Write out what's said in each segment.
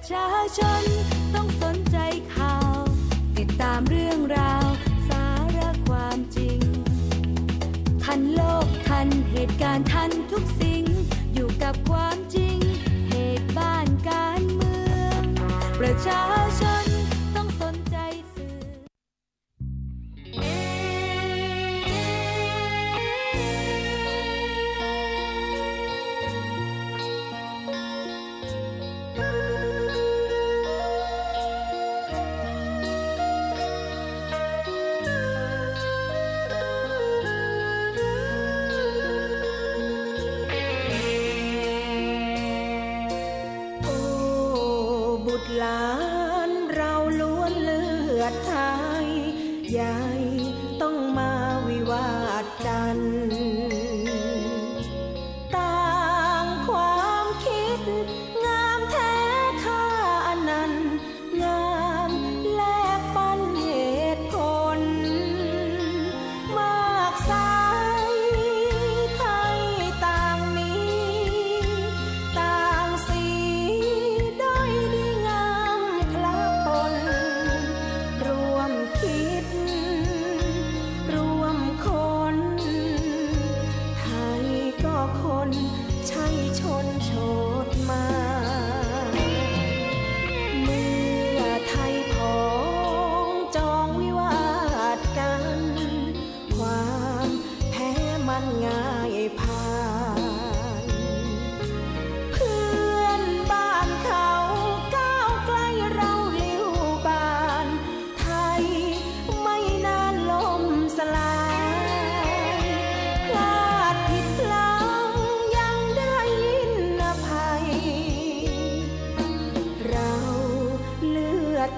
ประชาชนต้องสนใจข่าวติดตามเรื่องราวสาระความจริง ทันโลกทันเหตุการณ์ทันทุกสิ่งอยู่กับความจริง เหตุบ้านการเมืองประชา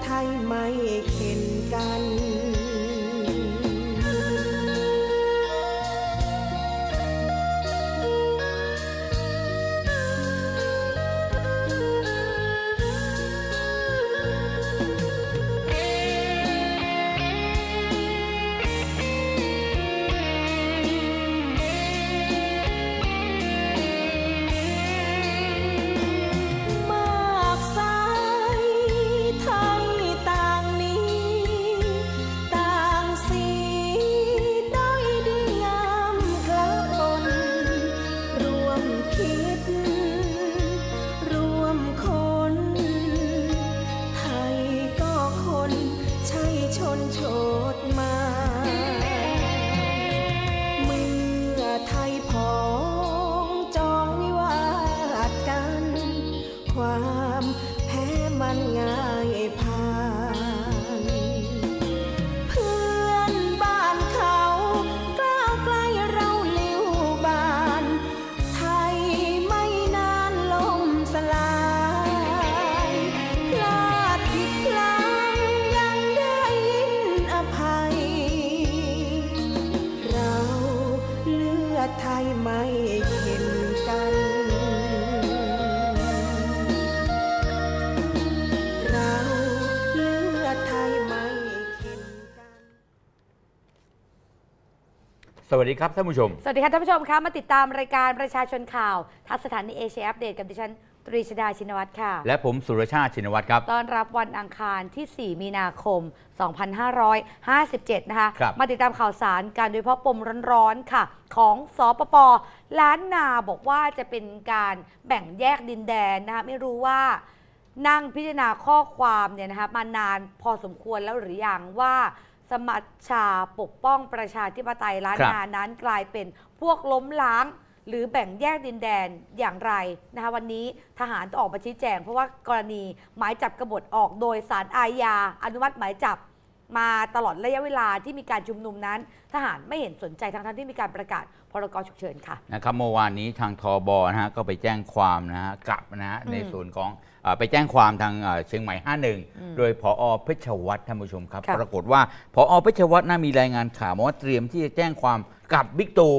ไทยไม่เข็นกันวัสดีครับท่านผู้ชม สวัสดีค่ะท่านผู้ชมคะมาติดตามรายการประชาชนข่าว ทัศสถานีเอเชียอัปเดตกับดิฉัน ตรีชดาชินวัตรค่ะ และผม สุรชาติชินวัตรครับ ต้อนรับวันอังคารที่ 4 มีนาคม 2557 นะคะคมาติดตามข่าวสารการโดยเฉพาะปมร้อนๆค่ะ ของสอปปล้านนาบอกว่าจะเป็นการแบ่งแยกดินแดนนะคะไม่รู้ว่านั่งพิจารณาข้อความเนี่ยนะคะมานานพอสมควรแล้วหรือยังว่าสมัชชาปกป้องประชาธิปไตยล้านนานั้นกลายเป็นพวกล้มล้าง หรือแบ่งแยกดินแดนอย่างไรนะคะวันนี้ทหารต้องออกมาชี้แจงเพราะว่ากรณีหมายจับกบฏออกโดยสารอาญา อนุมัติหมายจับ มาตลอดระยะเวลาที่มีการชุมนุมนั้น ทหารไม่เห็นสนใจทางั้งนที่มีการประกาศพรกฉุกเฉินค่ะนะครับเมื่อวานนี้ทางทอบอนะฮะก็ไปแจ้งความนะฮะกลับนะฮะในส่วนของไปแจ้งความทางเชียงใหม่ 51 โดยพอเพชรวัตรท่านผู้ชมครับ ปรากฏว่าพอเพชรวัตรน่ามีรายงานข่าวว่าเตรียมที่จะแจ้งความกับบิ๊กตู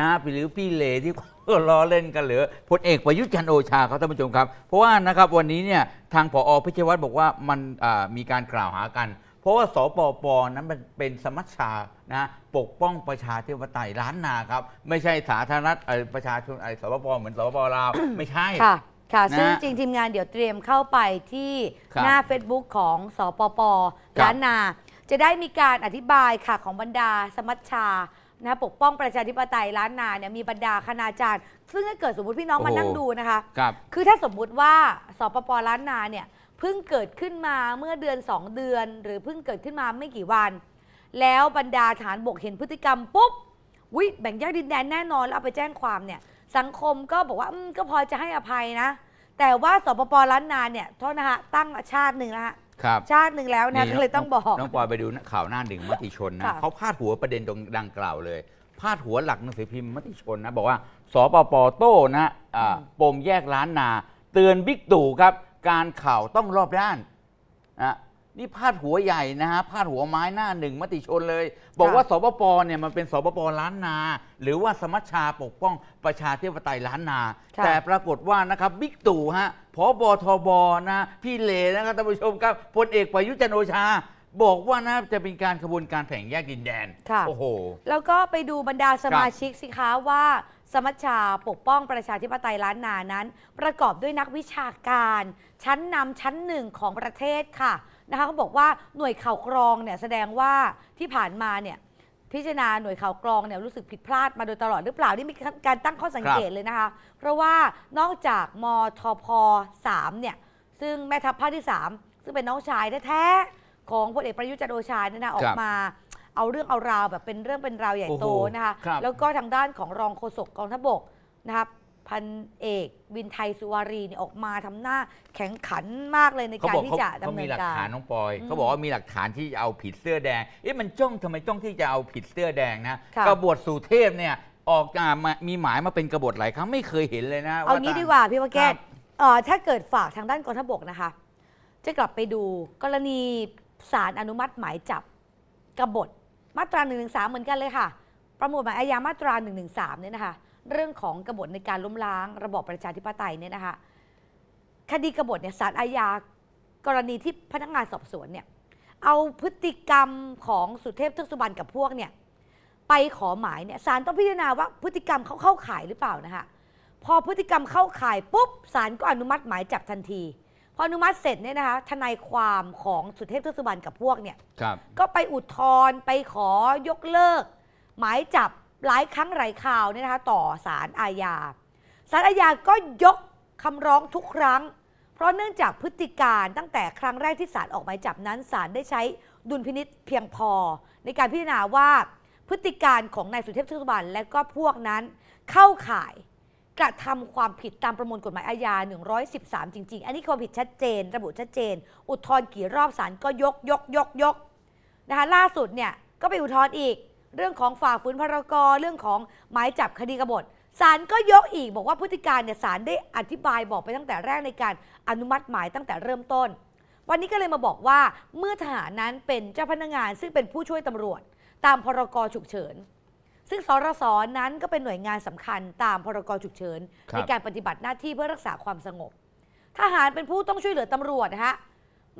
นะหรือพี่เลที่ก็ล้อเล่นกันเหลือพลเอกประยุทธ์จันโอชาเขาท่านผู้ชมครับ เพราะว่านะครับวันนี้เนี่ยทางผอพิชวัตรบอกว่ามันมีการกล่าวหากัน เพราะว่าสปปนั้นนเป็นสมัชชานะปกป้องประชาธิปไตยล้านนาครับไม่ใช่สาธารณรัฐประชาชนไอ้สปปเหมือนสปปลาวไม่ใช่ค่ะซึ่งจริงทีมงานเดี๋ยวเตรียมเข้าไปที่หน้า Facebook ของ สปป ล้านนา จะได้มีการอธิบายค่ะของบรรดาสมัชชา นะปกป้องประชาธิปไตยล้านนาเนี่ยมีบรรดาคณาจารย์ ซึ่งถ้าเกิดสมมติพี่น้องมานั่งดูนะคะครับ คือถ้าสมมุติว่า สปปล้านนาเนี่ยเพิ่งเกิดขึ้นมาเมื่อเดือน 2 เดือน หรือเพิ่งเกิดขึ้นมาไม่กี่วัน แล้วบรรดาฐานบกเห็นพฤติกรรมปุ๊บวิแบ่งแยกดินแดนแน่นอนแล้วเอาไปแจ้งความเนี่ย สังคมก็บอกว่าก็พอจะให้อภัยนะแต่ว่าสปปล้านนาเนี่ยโทษนะฮะตั้งชาติหนึ่งแล้วฮะครับชาติหนึ่งแล้วนะก็เลยต้องบอกน้องปอยไปดูข่าวหน้าหนึ่งมติชนนะะเขาพาดหัวประเด็นตรงดังกล่าวเลยพาดหัวหลักหนังสือพิมพ์มติชนนะ บอกว่าสปปโต้นะอ่าปมแยกล้านนา เตือนบิ๊กตู่ครับ การข่าวต้องรอบด้านนะนี่พาดหัวใหญ่นะฮะพาดหัวไม้หน้าหนึ่งมติชนเลย บอกว่าสปปเนี่ยมันเป็นสปปล้านนา หรือว่าสมัชชาปกป้องประชาธิปไตยล้านนา แต่ปรากฏว่านะครับบิ๊กตู่ฮะพบทบนะ พี่เลนะครับท่านผู้ชมครับพลเอกประยุทธ์จันโอชา บอกว่านะจะเป็นการขบวนการแผงแยกดินแดนโอ้โห แล้วก็ไปดูบรรดาสมาชิกสิคะว่า สมัชชาปกป้องประชาธิปไตยล้านนานั้น ประกอบด้วยนักวิชาการ ชั้นนำชั้นหนึ่งของประเทศค่ะนะคะเขาบอกว่าหน่วยข่าวกรองเนี่ยแสดงว่าที่ผ่านมาเนี่ยพิจารณาหน่วยข่าวกรองเนี่ยรู้สึกผิดพลาดมาโดยตลอดหรือเปล่า นี่มีการตั้งข้อสังเกตเลยนะคะเพราะว่านอกจากมทพ3เนี่ยซึ่งแม่ทัพภาคที่ 3 ซึ่งเป็นน้องชายแท้ๆ ของพลเอกประยุทธ์จันโอชาเนี่ยนะออกมา เอาเรื่องเอาราวแบบเป็นเรื่องเป็นราวใหญ่โตนะคะแล้วก็ทางด้านของรองโฆษกกองทัพบกนะครับพันเอกวินไทยสุวารีเนี่ยออกมาทำหน้าแข็งขันมากเลยในการที่จะดำเนนิขาเขามีหลักฐานน้องปอยเขาบอกว่ามีหลักฐานที่จะเอาผิดเสื้อแดงเอ๊ะมันจ้องทำไมจ้องที่จะเอาผิดเสื้อแดงนะกบฏสุเทพเนี่ยออกมามีหมายมาเป็นกบฏหลายครั้งไม่เคยเห็นเลยนะเอางี้ดีกว่าพี่ว่าแก้วคเออถ้าเกิดฝากทางด้านกองทัพบกนะคะ จะกลับไปดู กรณีสารอนุมัติหมายจับกบฏมาตรา1นึเหมือนกันเลยค่ะ ประมวลหมายอาญามาตรา1นึเนี่ยนะคะเรื่องของกบฏในการล้มล้างระบอบประชาธิปไตยเนี่ยนะคะคดีกบฏเนี่ยสารอาญากรณีที่พนักงานสอบสวนเนี่ยเอาพฤติกรรมของสุเทพทศุบันกับพวกเนี่ยไปขอหมายเนี่ยสารต้องพิจารณาว่าพฤติกรรมเขาเข้าข่ายหรือเปล่านะคะพอพฤติกรรมเข้าข่ายปุ๊บสารก็อนุมัติหมายจับทันที พออนุมัติเสร็จเนี่ยนะคะทนายความของสุเทพทศุบันกับพวกเนี่ยก็ไปอุทธรณ์ไปขอยกเลิก หมายจับหลายครั้งหลายข่าวเนี่ยนะคะต่อศาลอาญา ศาลอาญาก็ยกคำร้องทุกครั้ง เพราะเนื่องจากพฤติการตั้งแต่ครั้งแรกที่ศาลออกหมายจับนั้นศาลได้ใช้ดุลพินิษเพียงพอ ในการพิจารณาว่า พฤติการของนายสุเทพเทือกสุบรรณและก็พวกนั้นเข้าข่าย กระทำความผิดตามประมวลกฎหมายอาญา113จริงๆ อันนี้ความผิดชัดเจนระบุชัดเจน อุทธรณ์กี่รอบศาลก็ยกยกยกยกนะคะล่าสุดเนี่ยก็ไปอุทธรณ์อีกเรื่องของฝ่าฝืนพรกรเรื่องของหมายจับคดีกบฏศาลก็ยกอีกบอกว่าพฤติการเนี่ยศาลได้อธิบายบอกไปตั้งแต่แรกในการอนุมัติหมายตั้งแต่เริ่มต้น วันนี้ก็เลยมาบอกว่า เมื่อทหารนั้นเป็นเจ้าพนักงาน ซึ่งเป็นผู้ช่วยตำรวจตามพรกฉุกเฉิน ซึ่งสรสนั้นก็เป็นหน่วยงานสำคัญตามพรกฉุกเฉิน ในการปฏิบัติหน้าที่เพื่อรักษาความสงบทหารเป็นผู้ต้องช่วยเหลือตำรวจนะฮะ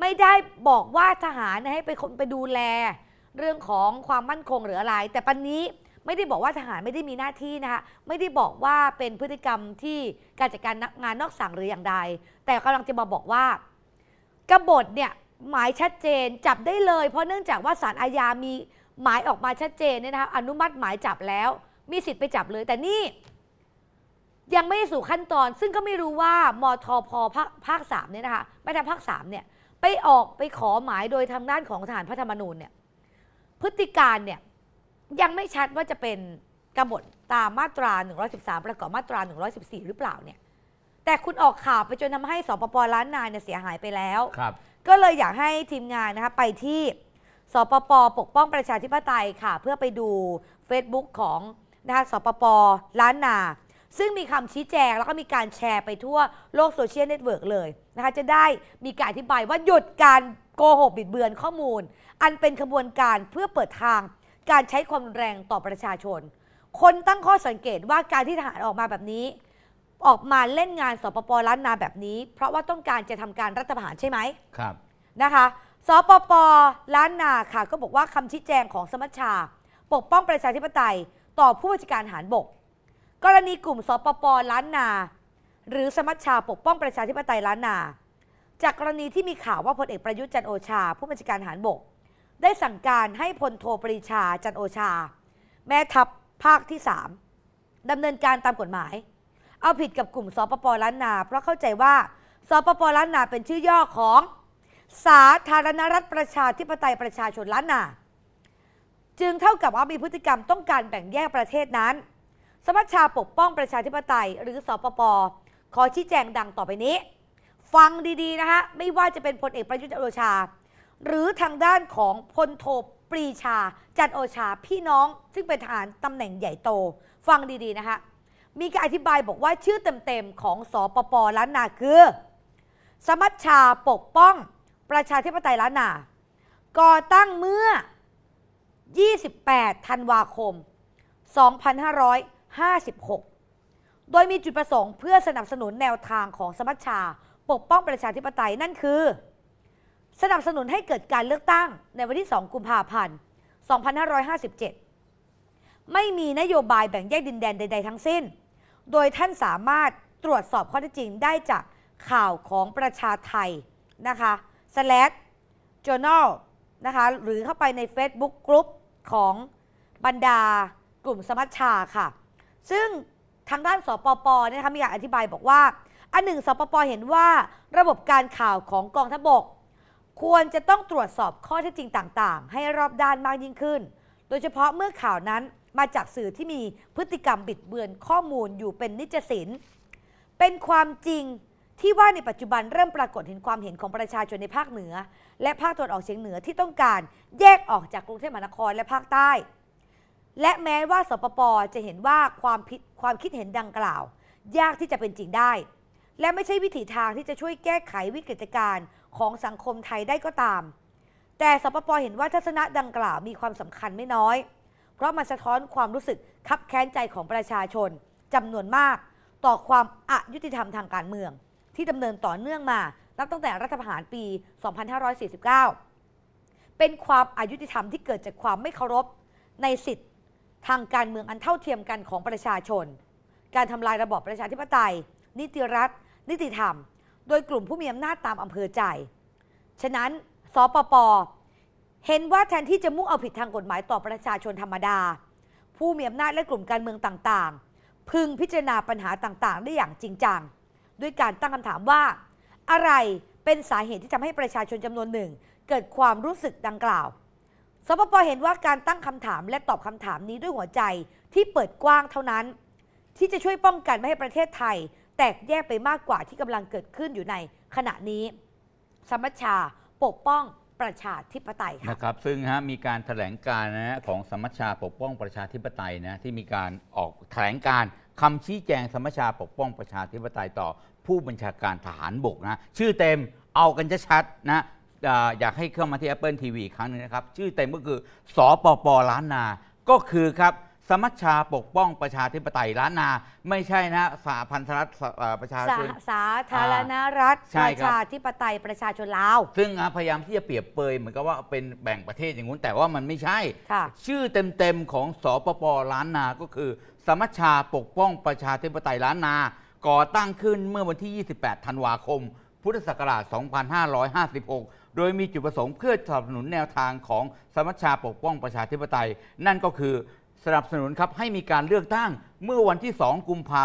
ไม่ได้บอกว่าทหารให้ไปคนไปดูแลเรื่องของความมั่นคงหรืออะไร แต่ปันนี้ไม่ได้บอกว่าทหารไม่ได้มีหน้าที่นะคะไม่ได้บอกว่าเป็นพฤติกรรมที่การจัดการงานนอกสั่งหรืออย่างใด แต่กำลังจะมาบอกว่ากบฏเนี่ยหมายชัดเจนจับได้เลย เพราะเนื่องจากว่าสารอาญามี หมายออกมาชัดเจนเนี่ยนะคะอนุมัติหมายจับแล้ว มีสิทธิ์ไปจับเลย แต่นี่ ยังไม่สู่ขั้นตอน ซึ่งก็ไม่รู้ว่ามทพภาคภาคสามเนี่ยนะคะไม่ใช่ภาคสามเนี่ยไปออกไปขอหมายโดยทางด้านของทหารพระธรรมนูญเนี่ยพฤติการเนี่ยยังไม่ชัดว่าจะเป็นกบฏตามมาตรา 113 ประกอบมาตรา 114 หรือเปล่าเนี่ย แต่คุณออกข่าวไปจนทำให้สปปล้านนาเนี่ยเสียหายไปแล้วก็เลยอยากให้ทีมงานนะคะไปที่สปปปกป้องประชาธิปไตยค่ะ เพื่อไปดู Facebook ของนะคะสปปล้านนา ซึ่งมีคำชี้แจงแล้วก็มีการแชร์ไปทั่วโลกโซเชียลเน็ตเวิร์กเลยนะคะจะได้มีการอธิบายว่าหยุดการโกหกบิดเบือนข้อมูลอันเป็นขบวนการเพื่อเปิดทางการใช้ความแรงต่อประชาชน คนตั้งข้อสังเกตว่าการที่ทหารออกมาแบบนี้ ออกมาเล่นงานสปปล้านนาแบบนี้ เพราะว่าต้องการจะทำการรัฐประหารใช่ไหมครับนะคะสปปล้านนาค่ะก็บอกว่าคำชี้แจงของสมัชชา ปกป้องประชาธิปไตย ต่อผู้บัญชาการทหารบก กรณีกลุ่มสปปล้านนา หรือสมัชชาปกป้องประชาธิปไตยล้านนา จากกรณีที่มีข่าวว่าพลเอกประยุทธ์จันโอชาผู้บัญชาการทหารบกได้สั่งการให้พลโทปรีชาจันโอชา แม่ทัพภาคที่ 3ดำเนินการตามกฎหมาย เอาผิดกับกลุ่ม สปปล้านนา เพราะเข้าใจว่า สปปล้านนาเป็นชื่อย่อของ สาธารณรัฐประชาธิปไตยประชาชนล้านนา จึงเท่ากับว่ามีพฤติกรรมต้องการแบ่งแยกประเทศนั้น สมัชชาปกป้องประชาธิปไตยหรือสอปปขอชี้แจงดังต่อไปนี้ ฟังดีๆนะคะไม่ว่าจะเป็นพลเอกประยุทธ์จันโอชาหรือทางด้านของพลโทปรีชาจันโอชาพี่น้องซึ่งเป็นทหารตำแหน่งใหญ่โตฟังดี ๆ นะคะมีการอธิบายบอกว่าชื่อเต็ม ๆ ของสอปปล้านนาคือ สมัชชาปกป้องประชาธิปไตยล้านนา ก่อตั้งเมื่อ 28ธันวาคม 2556 โดยมีจุดประสงค์เพื่อสนับสนุนแนวทางของสมัชชาปกป้องประชาธิปไตยนั่นคือสนับสนุนให้เกิดการเลือกตั้งในวันที่ 2 กุมภาพันธ์ 2557 ไม่มีนโยบายแบ่งแยกดินแดนใดๆทั้งสิ้น โดยท่านสามารถตรวจสอบข้อเท็จจริงได้จากข่าวของประชาไทยนะคะ slash journal นะคะ หรือเข้าไปใน Facebook กลุ่มของบรรดากลุ่มสมัชชาค่ะ ซึ่งทางด้านสปปเนี่ยนะคะมีการอธิบายบอกว่า อันหนึ่งสปปเห็นว่าระบบการข่าวของกองทัพบกควรจะต้องตรวจสอบข้อเท็จจริงต่างๆ ให้รอบด้านมากยิ่งขึ้น โดยเฉพาะเมื่อข่าวนั้นมาจากสื่อที่มีพฤติกรรมบิดเบือนข้อมูลอยู่เป็นนิจศิลเป็นความจริงที่ว่าในปัจจุบันเริ่มปรากฏเห็นความเห็นของประชาชนในภาคเหนือ และภาคตะวันออกเฉียงเหนือที่ต้องการแยกออกจากกรุงเทพมหานครและภาคใต้ และแม้ว่าสปปจะเห็นว่าความผิดความคิดเห็นดังกล่าว ยากที่จะเป็นจริงได้ และไม่ใช่วิถีทางที่จะช่วยแก้ไขวิกฤตการณ์ของสังคมไทยได้ก็ตาม แต่สปปเห็นว่าทัศนะดังกล่าวมีความสำคัญไม่น้อย เพราะมันสะท้อนความรู้สึกคับแค้นใจของประชาชนจำนวนมากต่อความอายุติธรรมทางการเมือง ที่ดำเนินต่อเนื่องมา นับตั้งแต่รัฐประหารปี 2549 เป็นความอายุติธรรมที่เกิดจากความไม่เคารพ ในสิทธิทางการเมืองอันเท่าเทียมกันของประชาชน การทำลายระบอบประชาธิปไตย นิติรัฐนิติธรรมโดยกลุ่มผู้มีอำนาจตามอำเภอใจ ฉะนั้น สปป เห็นว่าแทนที่จะมุ่งเอาผิดทางกฎหมายต่อประชาชนธรรมดา ผู้มีอำนาจและกลุ่มการเมืองต่างๆ พึงพิจารณาปัญหาต่างๆ ได้อย่างจริงจัง ด้วยการตั้งคำถามว่า อะไรเป็นสาเหตุที่ทำให้ประชาชนจำนวนหนึ่งเกิดความรู้สึกดังกล่าว สปป เห็นว่าการตั้งคำถามและตอบคำถามนี้ด้วยหัวใจที่เปิดกว้างเท่านั้น ที่จะช่วยป้องกันไม่ให้ประเทศไทยแตกแยกไปมากกว่าที่กำลังเกิดขึ้นอยู่ในขณะนี้ สมัชชาปกป้องประชาธิปไตยค่ะนะครับซึ่งฮะมีการแถลงการนะของสมัชชาปกป้องประชาธิปไตยนะที่มีการออกแถลงการคำชี้แจงสมัชชาปกป้องประชาธิปไตยต่อผู้บัญชาการทหารบกนะชื่อเต็มเอากันชัดนะอยากให้เข้ามาที่ Apple TV อีกครั้งหนึงนะครับ ชื่อเต็มก็คือสอปปล้านนา ก็คือครับสมัชชาปกป้องประชาธิปไตยล้านนาไม่ใช่นะสาพันธรัฐประชาชนสาธารณรัฐประชาธิปไตยประชาชนลาวซึ่งพยายามที่จะเปรียบเปยเหมือนกับว่าเป็นแบ่งประเทศอย่างนู้นแต่ว่ามันไม่ใช่ ชื่อเต็ม ๆ ของสปปล้านนาก็คือ สมัชชาปกป้องประชาธิปไตยล้านนาก่อตั้งขึ้นเมื่อวันที่ 28ธันวาคม พุทธศักราช2556 โดยมีจุดประสงค์เพื่อสนับสนุนแนวทางของสมัชชาปกป้องประชาธิปไตยนั่นก็คือสนับสนุนครับให้มีการเลือกตั้งเมื่อวันที่ 2กุมภา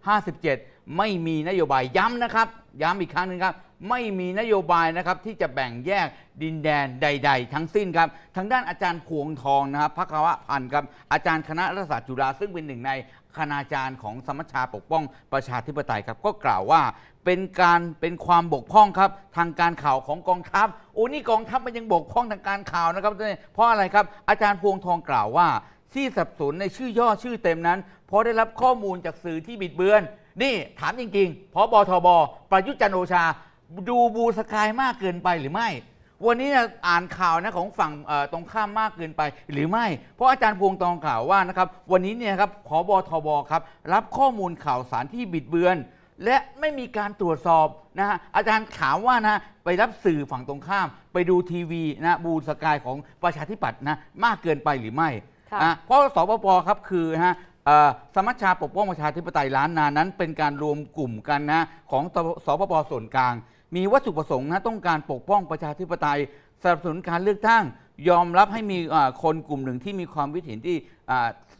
2557 ไม่มีนโยบายย้ำนะครับ ย้ำอีกครั้งหนึ่งครับไม่มีนโยบายนะครับที่จะแบ่งแยกดินแดนใด ๆ ทั้งสิ้นครับ ทางด้านอาจารย์พวงทองนะครับพักวะพันธ์ครับอาจารย์คณะรัฐศาสตร์จุฬาซึ่งเป็นหนึ่งในคณาจารย์ของสมัชชาปกป้องประชาธิปไตยครับก็กล่าวว่าเป็นการเป็นความบกพร่องครับทางการข่าวของกองทัพโอ้นี่กองทัพมันยังบกพร่องทางการข่าวนะครับ เพราะอะไรครับอาจารย์พวงทองกล่าวว่าที่สับสนในชื่อย่อชื่อเต็มนั้นเพราะได้รับข้อมูลจากสื่อที่บิดเบือนนี่ถามจริงๆพอบอทบ ประยุจันโอชาดูบูสกายมากเกินไปหรือไม่ วันนี้นะอ่านข่าว นะของฝั่งตรงข้ามมากเกินไป หรือไม่ เพราะอาจารย์พวงตองข่าวว่านะครับวันนี้เนี่ยครับพอบอทบครับรับข้อมูลข่าวสารที่บิดเบือน และไม่มีการตรวจสอบนะฮะอาจารย์ข่าวว่านะไปรับสื่อฝั่งตรงข้ามไปดูทีวีนะบูสกายของประชาธิปัตย์นะมากเกินไปหรือไม่เพราะสปปครับคือฮะสมัชชาปกป้องประชาธิปไตยล้านนานั้น เป็นการรวมกลุ่มกันนะของสปปส่วนกลาง มีวัตถุประสงค์นะต้องการปกป้องประชาธิปไตยสนับสนุนการเลือกตั้งยอมรับให้มีคนกลุ่มหนึ่งที่มีความวิถีที่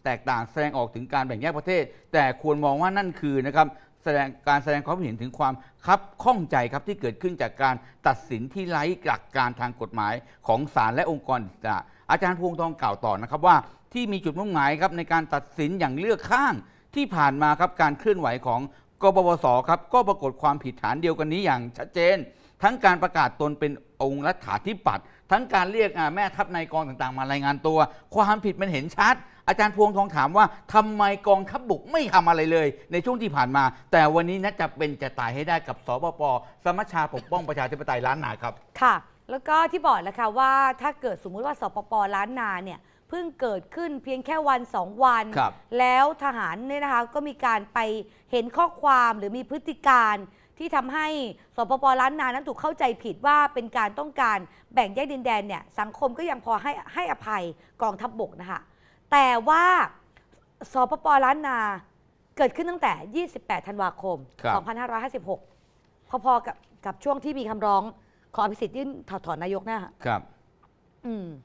แตกต่างแสดงออกถึงการแบ่งแยกประเทศ แต่ควรมองว่านั่นคือนะครับแสดงการแสดงความเห็นถึงความคับข้องใจครับที่เกิดขึ้นจากการตัดสินที่ไร้หลักการทางกฎหมายของศาลและองค์กรอิสระอาจารย์พวงทองกล่าวต่อนะครับว่า ที่มีจุดมุ่งหมายครับในการตัดสินอย่างเลือกข้างที่ผ่านมาครับการเคลื่อนไหวของกบพศครับก็ปรากฏความผิดฐานเดียวกันนี้อย่างชัดเจน ทั้งการประกาศตนเป็นองค์รัฐาธิปัตย์ทั้งการเรียกแม่ทัพนายกองต่างๆ มารายงานตัว ความผิดมันเห็นชัดอาจารย์พวงทองถามว่าทำไมกองทัพบบกไม่ทำอะไรเลยในช่วงที่ผ่านมา แต่วันนี้น่าจะเป็นจะตายให้ได้กับสปปสมัชชาปกป้องประชาธิปไตยล้านนาครับค่ะแล้วก็ที่บอกแล้วค่ะว่าถ้าเกิดสมมุติว่าสปปล้านนาเนี่ยเพิ่งเกิดขึ้นเพียงแค่วันสองวัน แล้วทหารเนี่ยนะคะก็มีการไปเห็นข้อความหรือมีพฤติการที่ทำให้สปปล้านนานั้นถูกเข้าใจผิดว่าเป็นการต้องการแบ่งแยกดินแดนเนี่ยสังคมก็ยังพอให้ให้อภัยกองทัพบบกนะคะแต่ว่าสปปล้านนา เกิดขึ้นตั้งแต่ 28ธันวาคมคั2556 พอๆกับกับช่วงที่มีคำร้องขออภิสิทธิ์ยื่นถอดถอนนายกนะครับ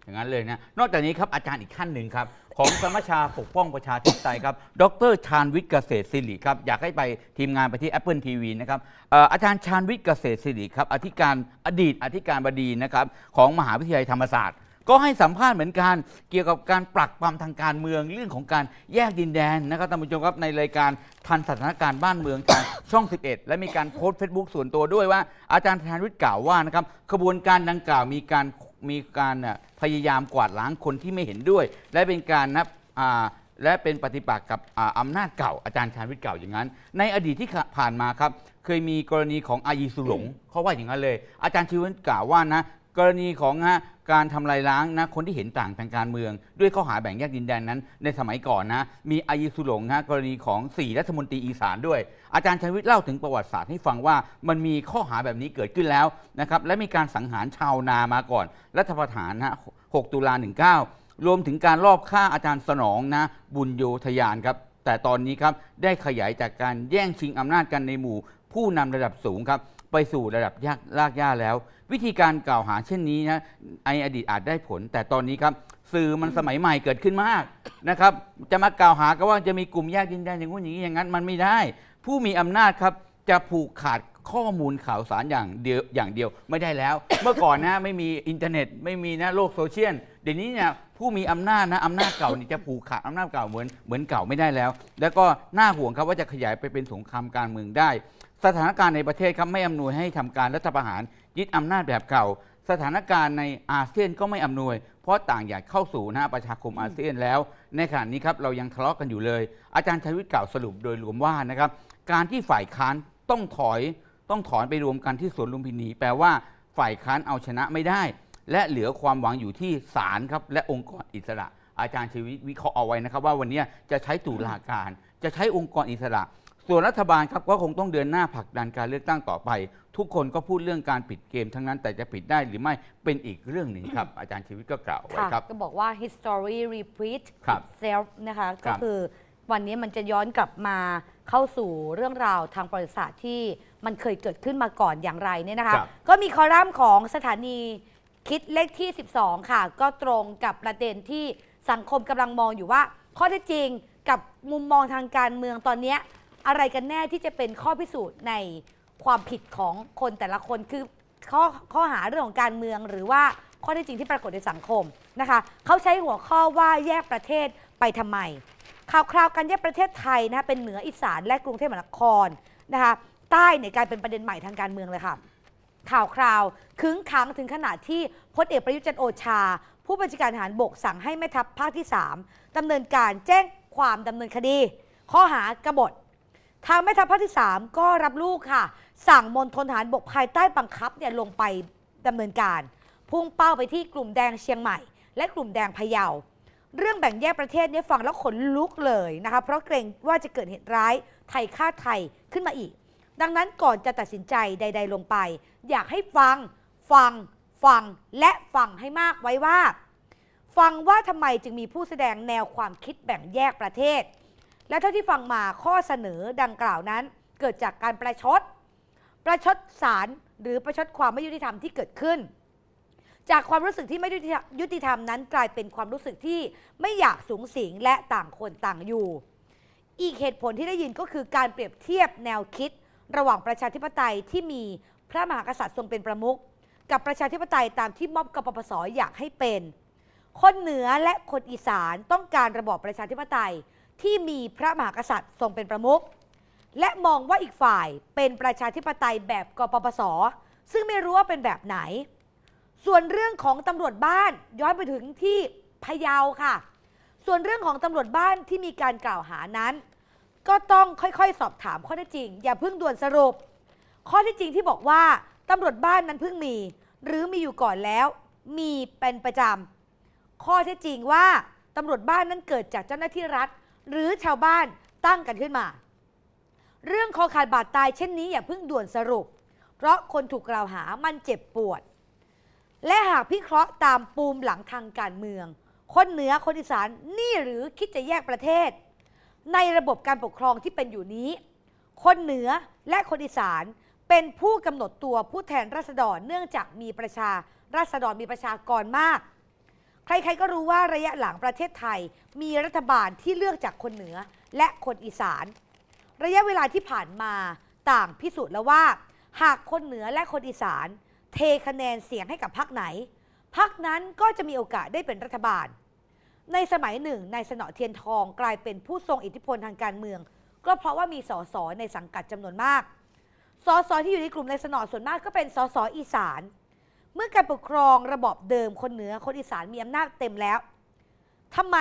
อย่างนั้นเลยนะนอกจากนี้ครับอาจารย์อีกท่านหนึ่งครับของสมัชชาปกป้องประชาธิปไตยครับ ดรชาญวิทย์เกษตรศิริครับอยากให้ไปทีมงานไปที่ Apple TV นะครับอาจารย์ชาญวิทย์เกษตรศิริครับอธิการอดีต อธิการบดีนะครับของมหาวิทยาลัยธรรมศาสตร์ก็ให้สัมภาษณ์เหมือนกัน เกี่ยวกับการปรักปรำทางการเมืองเรื่องของการแยกดินแดนนะครับท่านผู้ชมครับในรายการทันสถานการณ์บ้านเมืองทางช่อง 11 และมีการโพสต์เฟซบุ๊กส่วนตัวด้วยว่า อาจารย์ธนวิทย์กล่าวว่านะครับขบวนการดังกล่าวมีการมีการพยายามกวาดล้างคนที่ไม่เห็นด้วย และเป็นการนับและเป็นปฏิปักษ์กับอำนาจเก่า อาจารย์ชานวิทย์เก่าอย่างนั้น ในอดีตที่ผ่านมาครับเคยมีกรณีของอายีสุหลงเขาว่าอย่างนั้นเลย อาจารย์ชีวิตกล่าวว่านะกรณีของฮะการทำลายล้างนะคนที่เห็นต่างทางการเมือง ด้วยข้อหาแบ่งแยกดินแดนนั้น ในสมัยก่อนนะ มีอายุสุหลงนะกรณีของ 4 รัฐมนตรีอีสานด้วยอาจารย์ชัยวิทย์เล่าถึงประวัติศาสตร์ให้ฟังว่ามันมีข้อหาแบบนี้เกิดขึ้นแล้วนะครับและมีการสังหารชาวนามาก่อน รัฐประหารนะ6ตุลา19 รวมถึงการลอบฆ่าอาจารย์สนองนะ บุญโยทยานครับ แต่ตอนนี้ครับได้ขยายจากการแย่งชิงอำนาจกันในหมู่ ผู้นำระดับสูงครับไปสู่ระดับยากลากย่าแล้ววิธีการกล่าวหาเช่นนี้นะไออดีตอาจได้ผล แต่ตอนนี้ครับสื่อมันสมัยใหม่เกิดขึ้นมากนะครับจะมากล่าวหาก็ว่าจะมีกลุ่มแยกดินแดนอย่างงู้นอย่างนี้อย่างนั้น มันไม่ได้ ผู้มีอำนาจครับจะผูกขาดข้อมูลข่าวสารอย่างเดียวอย่างเดียวไม่ได้แล้วเมื่อก่อนนะไม่มีอินเทอร์เน็ตไม่มีนะโลกโซเชียล เดี๋ยวนี้เนี่ยผู้มีอำนาจนะอำนาจเก่านี่จะผูกขาดอำนาจเก่าเหมือนเหมือนเก่าไม่ได้แล้ว แล้วก็น่าห่วงครับว่าจะขยายไปเป็นสงครามการเมืองได้ สถานการณ์ในประเทศครับไม่อำนวยให้ทำการรัฐประหารยึดอำนาจแบบเก่า สถานการณ์ในอาเซียนก็ไม่อำนวย เพราะต่างอยากเข้าสู่นะประชาคมอาเซียนแล้ว ในขณะนี้ครับเรายังทะเลาะกันอยู่เลย อาจารย์ชัยวิทย์กล่าวสรุปโดยรวมว่านะครับการที่ฝ่ายค้านต้องถอย ต้องถอนไปรวมกันที่สวนลุมพินี แปลว่าฝ่ายค้านเอาชนะไม่ได้ และเหลือความหวังอยู่ที่ศาลครับและองค์กรอิสระ อาจารย์ชีวิตวิเคราะห์เอาไว้นะครับ ว่าวันนี้จะใช้ตุลาการจะใช้องค์กรอิสระส่วนรัฐบาลครับก็คงต้องเดินหน้าผลักดันการเลือกตั้งต่อไป ทุกคนก็พูดเรื่องการปิดเกม ทั้งนั้นแต่จะปิดได้หรือไม่เป็นอีกเรื่องหนึ่งครับ อาจารย์ชีวิตก็กล่าวไว้ครับ ก็บอกว่า history repeat itself นะคะก็คือวันนี้มันจะย้อนกลับมาเข้าสู่เรื่องราวทางประวัติศาสตร์ที่มันเคยเกิดขึ้นมาก่อนอย่างไรเนี่ยนะคะก็มีคอลัมน์ของสถานีคิดเลขที่ 12 ค่ะ ก็ตรงกับประเด็นที่สังคมกำลังมองอยู่ว่าข้อเท็จจริงกับมุมมองทางการเมืองตอนนี้อะไรกันแน่ที่จะเป็นข้อพิสูจน์ในความผิดของคนแต่ละคน คือข้อข้อหาเรื่องของการเมืองหรือว่าข้อเท็จจริงที่ปรากฏในสังคมนะคะ เขาใช้หัวข้อว่าแยกประเทศไปทำไม ข่าวคราวการแยกประเทศไทยนะะเป็นเหนืออีสานและกรุงเทพมหานครนะคะ ใต้ในกลายเป็นประเด็นใหม่ทางการเมืองเลยค่ะ ข่าวคราวคึ้งขังถึงขนาดที่พลเอกประยุจันโอชา ผู้บัญชาการทหารบกสั่งให้แม่ทัพภาคที่ 3 ดำเนินการแจ้งความดำเนินคดี ข้อหากบฏทางแม่ทัพภาคที่ 3 ก็รับลูกค่ะ สั่งมณฑลฐานบกภายใต้บังคับเนี่ยลงไปดำเนินการพุ่งเป้าไปที่กลุ่มแดงเชียงใหม่ และกลุ่มแดงพะเยา เรื่องแบ่งแยกประเทศเนี่ยฟังแล้วขนลุกเลยนะคะเพราะเกรงว่าจะเกิดเหตุร้ายไทยฆ่าไทยขึ้นมาอีก ดังนั้นก่อนจะตัดสินใจใด ๆ ลงไป อยากให้ฟังฟัง ฟังและฟังให้มากไว้ว่า ฟังว่าทำไมจึงมีผู้แสดงแนวความคิดแบ่งแยกประเทศและเท่าที่ฟังมาข้อเสนอดังกล่าวนั้น เกิดจากการประชด ประชดสารหรือประชดความไม่ยุติธรรมที่เกิดขึ้น จากความรู้สึกที่ไม่ยุติธรรมนั้นกลายเป็นความรู้สึกที่ไม่อยากสูงสิงและต่างคนต่างอยู่ อีกเหตุผลที่ได้ยินก็คือการเปรียบเทียบแนวคิดระหว่างประชาธิปไตยที่มีพระมหากษัตริย์ทรงเป็นประมุขกับประชาธิปไตยตามที่ม็อบกปปสอยากให้เป็น คนเหนือและคนอีสานต้องการระบอบประชาธิปไตยที่มีพระมหากษัตริย์ทรงเป็นประมุขและมองว่าอีกฝ่ายเป็นประชาธิปไตยแบบกปปส ซึ่งไม่รู้ว่าเป็นแบบไหน ส่วนเรื่องของตำรวจบ้าน ย้อนไปถึงที่พะเยาค่ะ ส่วนเรื่องของตำรวจบ้านที่มีการกล่าวหานั้น ก็ต้องค่อยๆ สอบถามข้อทีจจริง อย่าเพิ่งด่วนสรุป ข้อที่จริงที่บอกว่าตำรวจบ้านนั้นเพิ่งมี หรือมีอยู่ก่อนแล้ว มีเป็นประจำข้อที่จริงว่าตำรวจบ้านนั้นเกิดจากเจ้าหน้าที่รัฐหรือชาวบ้านตั้งกันขึ้นมา เรื่องคอขาดบาดตายเช่นนี้อย่าเพิ่งด่วนสรุป เพราะคนถูกกล่าวหามันเจ็บปวด และหากพิเคราะห์ตามปูมหลังทางการเมือง คนเหนือคนอีสานนี่หรือคิดจะแยกประเทศ ในระบบการปกครองที่เป็นอยู่นี้ คนเหนือและคนอีสานเป็นผู้กำหนดตัวผู้แทนราษฎรเนื่องจากมีประชา ราษฎรมีประชากรมากใคร ๆ ก็รู้ว่าระยะหลังประเทศไทยมีรัฐบาลที่เลือกจากคนเหนือและคนอีสาน ระยะเวลาที่ผ่านมาต่างพิสูจน์แล้วว่า หากคนเหนือและคนอีสาน เทคะแนนเสียงให้กับพรรคไหนพรรคนั้นก็จะมีโอกาสได้เป็นรัฐบาล ในสมัยหนึ่งนายสนอเทียนทองกลายเป็นผู้ทรงอิทธิพลทางการเมือง ก็เพราะว่ามีสสในสังกัดจำนวนมาก สสที่อยู่ในกลุ่มนายสนอส่วนมากก็เป็นสสอีสานเมื่อการปกครองระบอบเดิมคนเหนือคนอีสานมีอำนาจเต็มแล้ว ทำไม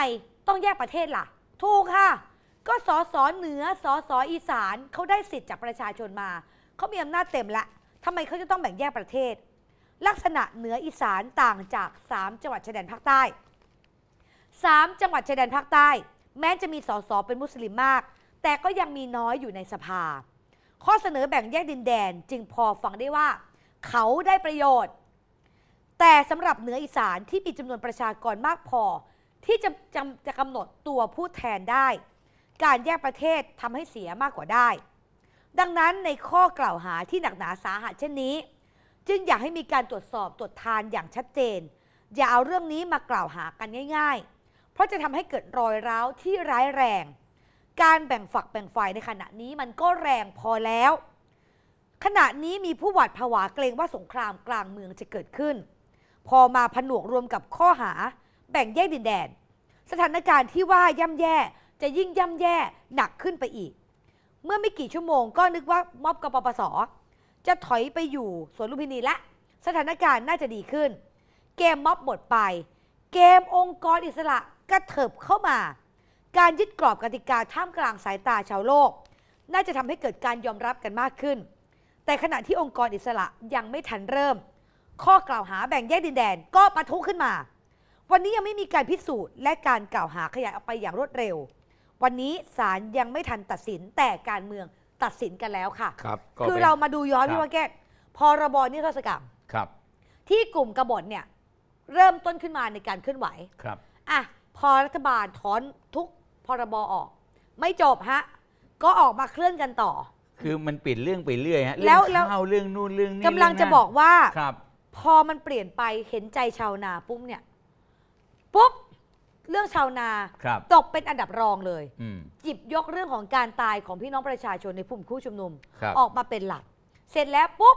ต้องแยกประเทศล่ะ ถูกค่ะ ก็สอสอเหนือสอสออีสานเขาได้สิทธิ์จากประชาชนมาเขามีอำนาจเต็มละทำไมเขาจะต้องแบ่งแยกประเทศ ลักษณะเหนืออีสานต่างจาก 3 จังหวัดชายแดนภาคใต้ 3 จังหวัดชายแดนภาคใต้ แม้จะมีสสเป็นมุสลิมมาก แต่ก็ยังมีน้อยอยู่ในสภา ข้อเสนอแบ่งแยกดินแดนจึงพอฟังได้ว่า เขาได้ประโยชน์แต่สำหรับเหนืออีสานที่มีจำนวนประชากรมากพอ ที่จะจะจะกำหนดตัวผู้แทนได้ การแยกประเทศทำให้เสียมากกว่าได้ ดังนั้นในข้อกล่าวหาที่หนักหนาสาหัสเช่นนี้ จึงอยากให้มีการตรวจสอบตรวจทานอย่างชัดเจนอย่าเอาเรื่องนี้มากล่าวหากันง่าย ๆ เพราะจะทำให้เกิดรอยร้าวที่ร้ายแรง การแบ่งฝักแบ่งฝ่ายในขณะนี้มันก็แรงพอแล้ว ขณะนี้มีผู้หวาดผวาเกรงว่าสงครามกลางเมืองจะเกิดขึ้นพอมาผนวกรวมกับข้อหา แบ่งแยกดินแดน สถานการณ์ที่ว่าย่ำแย่ จะยิ่งย่ำแย่ หนักขึ้นไปอีก เมื่อไม่กี่ชั่วโมงก็นึกว่าม็อบกปปส จะถอยไปอยู่สวนลุมพินีละ สถานการณ์น่าจะดีขึ้น เกมม็อบหมดไปเกมองค์กรอิสระกระเถิบเข้ามา การยึดกรอบกติกาท่ามกลางสายตาชาวโลก น่าจะทำให้เกิดการยอมรับกันมากขึ้น แต่ขณะที่องค์กรอิสระยังไม่ทันเริ่มข้อกล่าวหาแบ่งแยกดินแดนก็ปะทุขึ้นมา วันนี้ยังไม่มีการพิสูจน์และการกล่าวหาขยายออกไปอย่างรวดเร็ว วันนี้ศาลยังไม่ทันตัดสินแต่การเมืองตัดสินกันแล้วค่ะ ครับคือเรามาดูย้อนพี่ว่าแก้พรบนิรโทษกรรมครับ ที่กลุ่มกบฏเนี่ย เริ่มต้นขึ้นมาในการเคลื่อนไหวครับอ่ะพอรัฐบาลถอนทุกพรบออก ไม่จบฮะก็ออกมาเคลื่อนกันต่อ คือมันปิดเรื่องไปเรื่อยฮะแล้วเรื่องข้าเรื่องนู่นเรื่องนี้กำลังจะบอกว่าครับพอมันเปลี่ยนไปเห็นใจชาวนาปุ๊บเนี่ยปุ๊บเรื่องชาวนาตกเป็นอันดับรองเลยจิบยกเรื่องของการตายของพี่น้องประชาชนในผู้คู่ชุมนุม ออกมาเป็นหลัก เสร็จแล้ว ปุ๊บ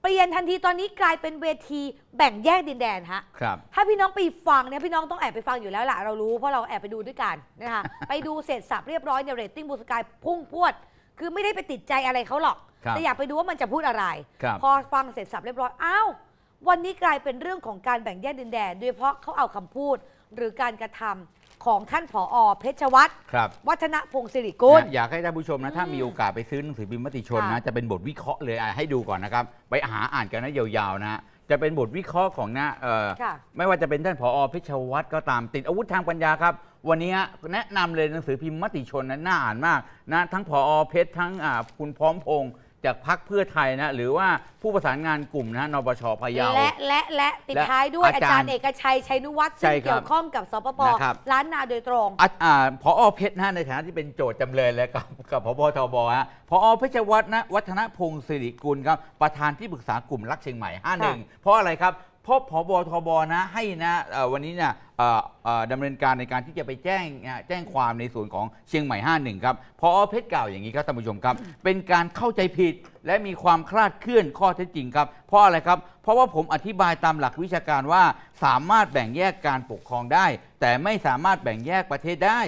เปลี่ยนทันทีตอนนี้กลายเป็นเวทีแบ่งแยกดินแดนฮะครับถ้าพี่น้องไปฟังเนี่ยพี่น้องต้องแอบไปฟังอยู่แล้วล่ะ เรารู้ เพราะเราแอบไปดูด้วยกันนะคะไปดูเสร็จสับเรียบร้อยเนี่ยเรตติ้งบูสกายพุ่งพวดคือไม่ได้ไปติดใจอะไรเขาหรอกรแต่อยากไปดูว่ามันจะพูดอะไรรพอฟังเสร็จสับเรียบร้อยอ้าววันนี้กลายเป็นเรื่องของการแบ่งแยกดินแดนโดยเพราะเขาเอาคำพูดหรือการกระทำของท่านผอเพชรวัตรวัฒนพงศิริกุลอยากให้ท่านผู้ชมนะ ถ้ามีโอกาสไปซื้อหนังสือพิมพ์มติชนนะ จะเป็นบทวิเคราะห์เลยให้ดูก่อนนะครับไปหาอ่านกันนะยาวๆนะจะเป็นบทวิเคราะห์ของนะะไม่ว่าจะเป็นท่านผอเพชรวัตรก็ตามติดอาวุธทางปัญญาครับวันนี้แนะนำเลยหนังสือพิมพ์มติชนนะน่าอ่านมากนะ ทั้งผอเพชร ทั้งคุณพร้อมพงศ์จากพักเพื่อไทยนะ หรือว่าผู้ประสานงานกลุ่มนะนปชพะเยาและและและปิดท้ายด้วยอาจารย์เอกชัย ชัยนุวัฒน์ซึ่งเกี่ยวข้องกับสปปรร้านนาโดยตรง อ่าพอเพชรนะในฐานะที่เป็นโจทย์จำเลยแลวกับกับพบทบฮะพอเพชรวัฒนะ วัฒนพงศ์สิริกุลครับประธานที่ปรึกษากลุ่มรักเชียงใหม่51เพราะอะไรครับพบผบทบนะให้นะวันนี้นะดำเนินการในการที่จะไปแจ้งแจ้งความในส่วนของเชียงใหม่ 51ครับพอเพชรกล่าวอย่างนี้ครับท่านผู้ชมครับเป็นการเข้าใจผิดและมีความคลาดเคลื่อนข้อเท็จจริงครับเพราะอะไรครับเพราะว่าผมอธิบายตามหลักวิชาการว่าสามารถแบ่งแยกการปกครองได้ แต่ไม่สามารถแบ่งแยกประเทศได้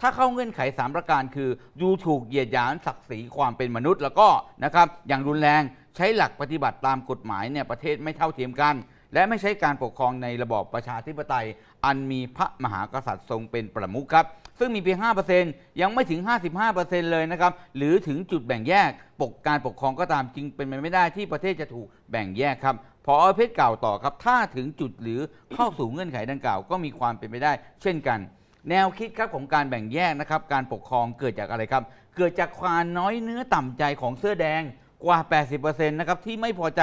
ถ้าเข้าเงื่อนไข3ประการคือดูถูกเหยียดหยามศักดิ์ศรีความเป็นมนุษย์ แล้วก็นะครับอย่างรุนแรงใช้หลักปฏิบัติตามกฎหมายเนี่ยประเทศไม่เท่าเทียมกันและไม่ใช้การปกครองในระบอบประชาธิปไตย อันมีพระมหากษัตริย์ทรงเป็นประมุขครับซึ่งมีเพียง 5%ยังไม่ถึง55%เลยนะครับหรือถึงจุดแบ่งแยก ปกการปกครองก็ตามจึงเป็นไปไม่ได้ที่ประเทศจะถูกแบ่งแยกครับ พอเพชรกล่าวต่อครับถ้าถึงจุดหรือเข้าสู่เงื่อนไขดังกล่าวก็มีความเป็นไปได้ เช่นกัน แนวคิดครับของการแบ่งแยกนะครับการปกครองเกิดจากอะไรครับ เกิดจากความน้อยเนื้อต่ำใจของเสื้อแดงกว่า 80%นะครับที่ไม่พอใจ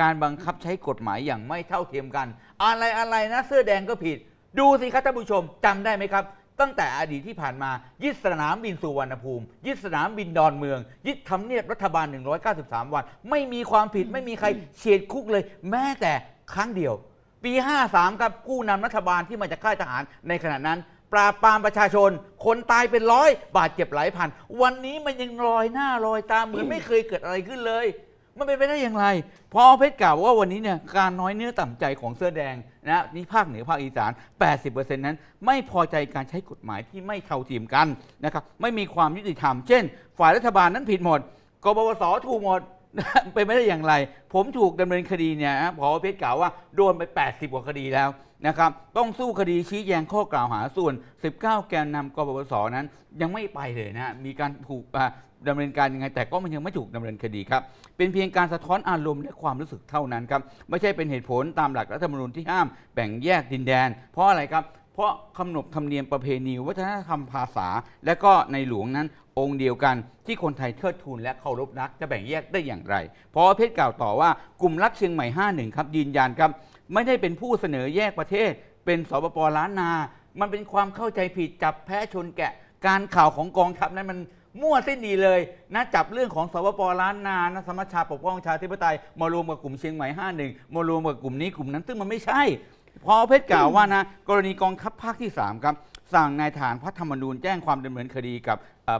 การบังคับใช้กฎหมายอย่างไม่เท่าเทียมกัน อะไรอะไรนะเสื้อแดงก็ผิด ดูสิครับท่านผู้ชมจำได้ไหมครับ ตั้งแต่อดีตที่ผ่านมายึดสนามบินสุวรรณภูมิยึดสนามบินดอนเมืองยึดทำเนียบรัฐบาล 193 วัน ไม่มีความผิดไม่มีใครเฉียดคุกเลย แม้แต่ครั้งเดียว ปี 53ครับผู้นำรัฐบาลที่มาจากค่ายทหารในขณะนั้นปราบปรามประชาชนคนตายเป็นร้อยบาดเจ็บหลายพัน วันนี้มันยังลอยหน้าลอยตาเหมือนไม่เคยเกิดอะไรขึ้นเลย มันเป็นไปได้อย่างไร พอเพชรกล่าวว่าวันนี้เนี่ยการน้อยเนื้อต่ำใจของเสื้อแดงนะนี่ภาคเหนือภาคอีสาน80%นั้น ไม่พอใจการใช้กฎหมายที่ไม่เท่าเทียมกันนะครับไม่มีความยุติธรรม เช่น ฝ่ายรัฐบาลนั้นผิดหมด กบวสถูกหมดเป็นไม่ได้อย่างไร ผมถูกดำเนินคดีเนี่ยพอเพชรกล่าวว่าโดนไป 80กว่าคดีแล้วนะครับต้องสู้คดีชี้แจงข้อกล่าวหาส่วน 19 แกนนำกบพสนั้น ยังไม่ไปเลยนะ มีการถูกดำเนินการยังไง แต่ก็มันยังไม่ถูกดำเนินคดีครับ เป็นเพียงการสะท้อนอารมณ์และความรู้สึกเท่านั้นครับไม่ใช่เป็นเหตุผลตามหลักรัฐธรรมนูญที่ห้าม แบ่งแยกดินแดน เพราะอะไรครับ เพราะคำนบธรรมเนียมประเพณีวัฒนธรรมภาษา และก็ในหลวงนั้นองค์เดียวกันที่คนไทยเทิดทูนและเคารพนัก จะแบ่งแยกได้อย่างไร เพราะเพชรกล่าวต่อว่ากลุ่มรักเชียงใหม่51ครับยืนยันครับไม่ได้เป็นผู้เสนอแยกประเทศเป็นสปปล้านนา มันเป็นความเข้าใจผิดจับแพ้ชนแกะการข่าวของกองทัพนั้นมันมั่วสิ้นดีเลย นะจับเรื่องของสปปล้านนานะสมัชชาปกป้องชาธิปไตยมารวมกับกลุ่มเชียงใหม่หห้านึ่งมารวมกับกลุ่มนี้กลุ่มนั้นซึ่งมันไม่ใช่พอเพชรกล่าวว่านะกรณีกองทัพภาคที่3ครับสั่งนายฐานพระธรรมนูญแจ้งความดำเนินคดีกับ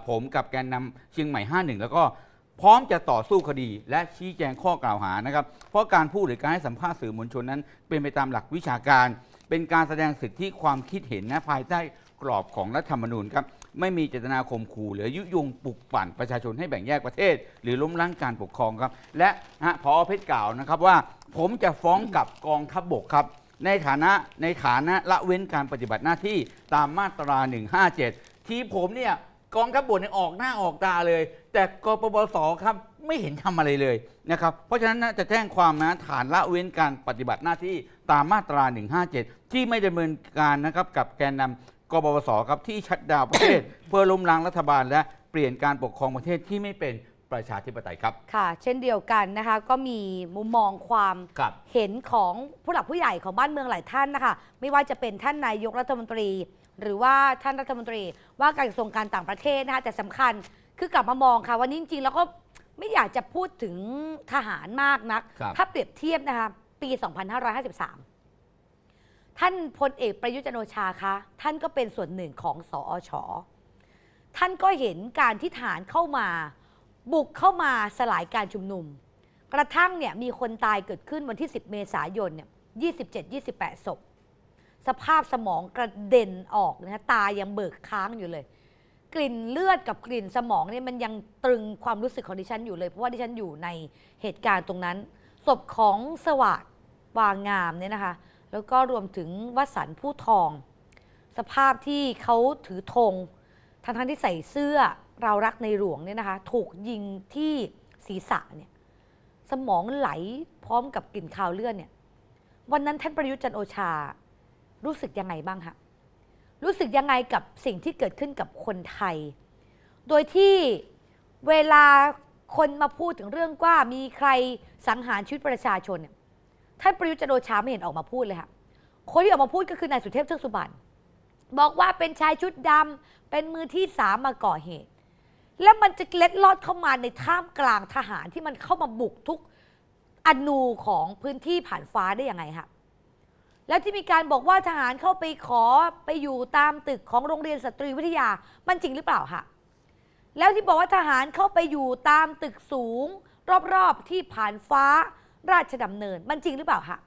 ผมกับแกนนำเชียงใหม่หห้านึ่งแล้วก็พร้อมจะต่อสู้คดีและชี้แจงข้อกล่าวหานะครับ เพราะการพูดหรือการให้สัมภาษณ์สื่อมวลชนนั้น เป็นไปตามหลักวิชาการ เป็นการแสดงสิทธิความคิดเห็นนะภายใต้กรอบของรัฐธรรมนูญครับไม่มีเจตนาข่มขู่หรือยุยงปลุกปั่น ประชาชนให้แบ่งแยกประเทศ หรือล้มล้างการปกครองครับ และนะพอเพชรกล่าวนะครับว่าผมจะฟ้องกับกองทัพบบกครับ ในฐานะในฐานะละเว้นการปฏิบัติหน้าที่ตามมาตรา 157 ที่ผมเนี่ยกองทัพบบกเนี่ยออกหน้าออกตาเลย แต่กปปส ครับไม่เห็นทำอะไรเลยนะครับเพราะฉะนั้นจะแจ้งความนะฐานละเว้นการปฏิบัติหน้าที่ตามมาตรา 157 ที่ไม่ดำเนินการนะครับกับแกนนำกบปส ครับที่ชัดดาวประเทศ เพื่อล้มล้างรัฐบาลและเปลี่ยนการปกครองประเทศที่ไม่เป็นประชาธิปไตยครับ ค่ะ เช่นเดียวกันนะคะก็มีมุมมองความเห็นของผู้หลักผู้ใหญ่ของบ้านเมืองหลายท่านนะคะ ไม่ว่าจะเป็นท่านนายกรัฐมนตรีหรือว่าท่านรัฐมนตรีว่าการกระทรวงการต่างประเทศนะคะแต่สำคัญคือกลับมามองค่ะวันนี้จริง ๆ แล้วก็ไม่อยากจะพูดถึงทหารมากนักถ้าเปรียบเทียบนะคะปี 2553 ท่านพลเอกประยุจันโอชาคะท่านก็เป็นส่วนหนึ่งของสอชอท่านก็เห็นการที่ทหารเข้ามาบุกเข้ามาสลายการชุมนุม กระทั่งเนี่ยมีคนตายเกิดขึ้นวันที่ 10 เมษายนเนี่ย 27-28 ศพสภาพสมองกระเด็นออกนะตายังเบิกค้างอยู่เลย กลิ่นเลือดกับกลิ่นสมองเนี่ยมันยังตรึงความรู้สึกของดิฉันอยู่เลยเพราะว่าดิฉันอยู่ในเหตุการณ์ตรงนั้นศพของสวัสดวางงามเนี่ยนะคะแล้วก็รวมถึงวัสันผู้ทอง สภาพที่เขาถือธงทั้งทั้งที่ใส่เสื้อเรารักในหลวงเนี่ยนะคะถูกยิงที่ศีรษะเนี่ยสมองไหลพร้อมกับกลิ่นคาวเลือดเนี่ยวันนั้นท่านประยุทธ์จันโอชารู้สึกยังไงบ้างคะรู้สึกยังไงกับสิ่งที่เกิดขึ้นกับคนไทย โดยที่เวลาคนมาพูดถึงเรื่องว่ามีใครสังหารชีวิตประชาชนเนี่ยท่านประยุทธ์จันโอชาไม่เห็นออกมาพูดเลยค่ะคนที่ออกมาพูดก็คือ นายสุเทพเทือกสุบันบอกว่าเป็นชายชุดดำเป็นมือที่สามมาก่อเหตุ แล้วมันจะเล็ดลอดเข้ามาในท่ามกลางทหารที่มันเข้ามาบุกทุกอนูของพื้นที่ผ่านฟ้าได้ยังไงคะแล้วที่มีการบอกว่าทหารเข้าไปขอไปอยู่ตามตึกของโรงเรียนสตรีวิทยา มันจริงหรือเปล่าคะแล้วที่บอกว่าทหารเข้าไปอยู่ตามตึกสูง รอบๆที่ผ่านฟ้า ราชดำเนิน มันจริงหรือเปล่าคะ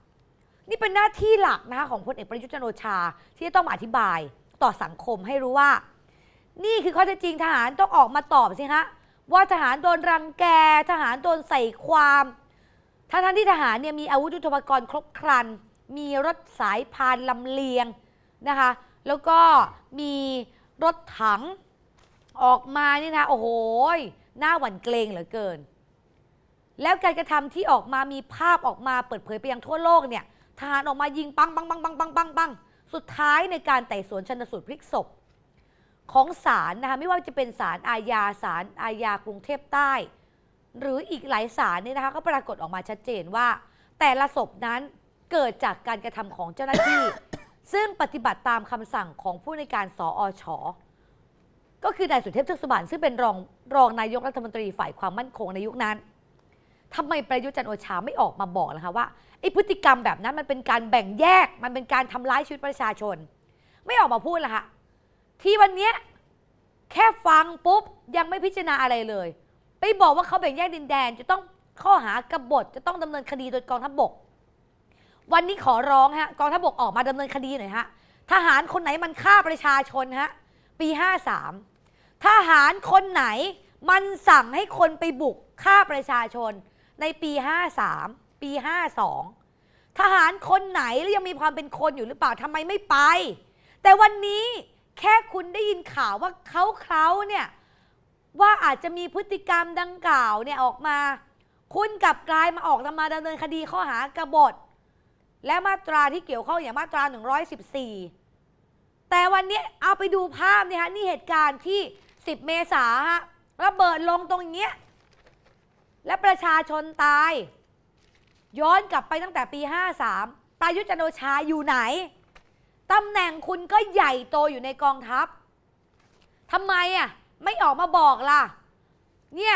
นี่เป็นหน้าที่หลักนะคะของพลเอกประยุทธ์จันโอชา ที่จะต้องอธิบายต่อสังคมให้รู้ว่า นี่คือข้อเท็จจริงทหารต้องออกมาตอบสิคะว่าทหารโดนรังแก ทหารโดนใส่ความทั้งทั้งที่ทหารเนี่ยมีอาวุธยุทโธปกรณ์ครบครันมีรถสายพานลำเลียงนะคะ แล้วก็มีรถถังออกมานี่นะ โอ้โหหน้าหวั่นเกรงเหลือเกิน แล้วการกระทำที่ออกมามีภาพออกมาเปิดเผยไปยังทั่วโลกเนี่ย ทหารออกมายิง ปังปังปังปังปังปังปังสุดท้ายในการไต่สวนชันสูตรพลิกศพ ของศาลนะคะ ไม่ว่าจะเป็นศาลอาญาศาลอาญากรุงเทพใต้ หรืออีกหลายศาลเนี่ยนะคะก็ปรากฏออกมาชัดเจนว่าแต่ละศพนั้นเกิดจากการกระทำของเจ้าหน้าที่ซึ่งปฏิบัติตามคำสั่งของผู้ในการสออชอก็คือนายสุเทพเทือกสุบานซึ่งเป็นรองรองนายกรัฐมนตรีฝ่ายความมั่นคงในยุคนั้น ทำไมประยุทธ์จันโอชาไม่ออกมาบอกนะคะว่าไอ้พฤติกรรมแบบนั้นมันเป็นการแบ่งแยกมันเป็นการทำร้ายชีวิตประชาชน ไม่ออกมาพูดละคะที่วันเนี้ยแค่ฟังปุ๊บยังไม่พิจารณาอะไรเลย ไปบอกว่าเขาแบ่งแยกดินแดน จะต้องข้อหากบฏจะต้องดำเนินคดีโดยกองทัพบบกวันนี้ขอร้องฮะกองทัพบกออกมาดำเนินคดีหน่อยฮะทหารคนไหนมันฆ่าประชาชนฮะปี 53 ทหารคนไหนมันสั่งให้คนไปบุกฆ่าประชาชนในปี 53 ปี 52 ทหารคนไหนแล้วยังมีความเป็นคนอยู่หรือเปล่าทำไมไม่ไป แต่วันนี้แค่คุณได้ยินข่าวว่าเขาเขาเนี่ยว่าอาจจะมีพฤติกรรมดังกล่าวเนี่ยออกมา คุณกลับกลายมาออกมาดำเนินคดี ข้อหากบฏและมาตราที่เกี่ยวข้องอย่างมาตรา 114 แต่วันนี้เอาไปดูภาพนี่ฮะ นี่เหตุการณ์ที่ 10 เมษาฮะระเบิดลงตรงเนี้ยและประชาชนตาย ย้อนกลับไปตั้งแต่ปี 53 ประยุทธ์จันโอชาอยู่ไหนตำแหน่งคุณก็ใหญ่โตอยู่ในกองทัพทำไมอ่ะไม่ออกมาบอกล่ะเนี่ย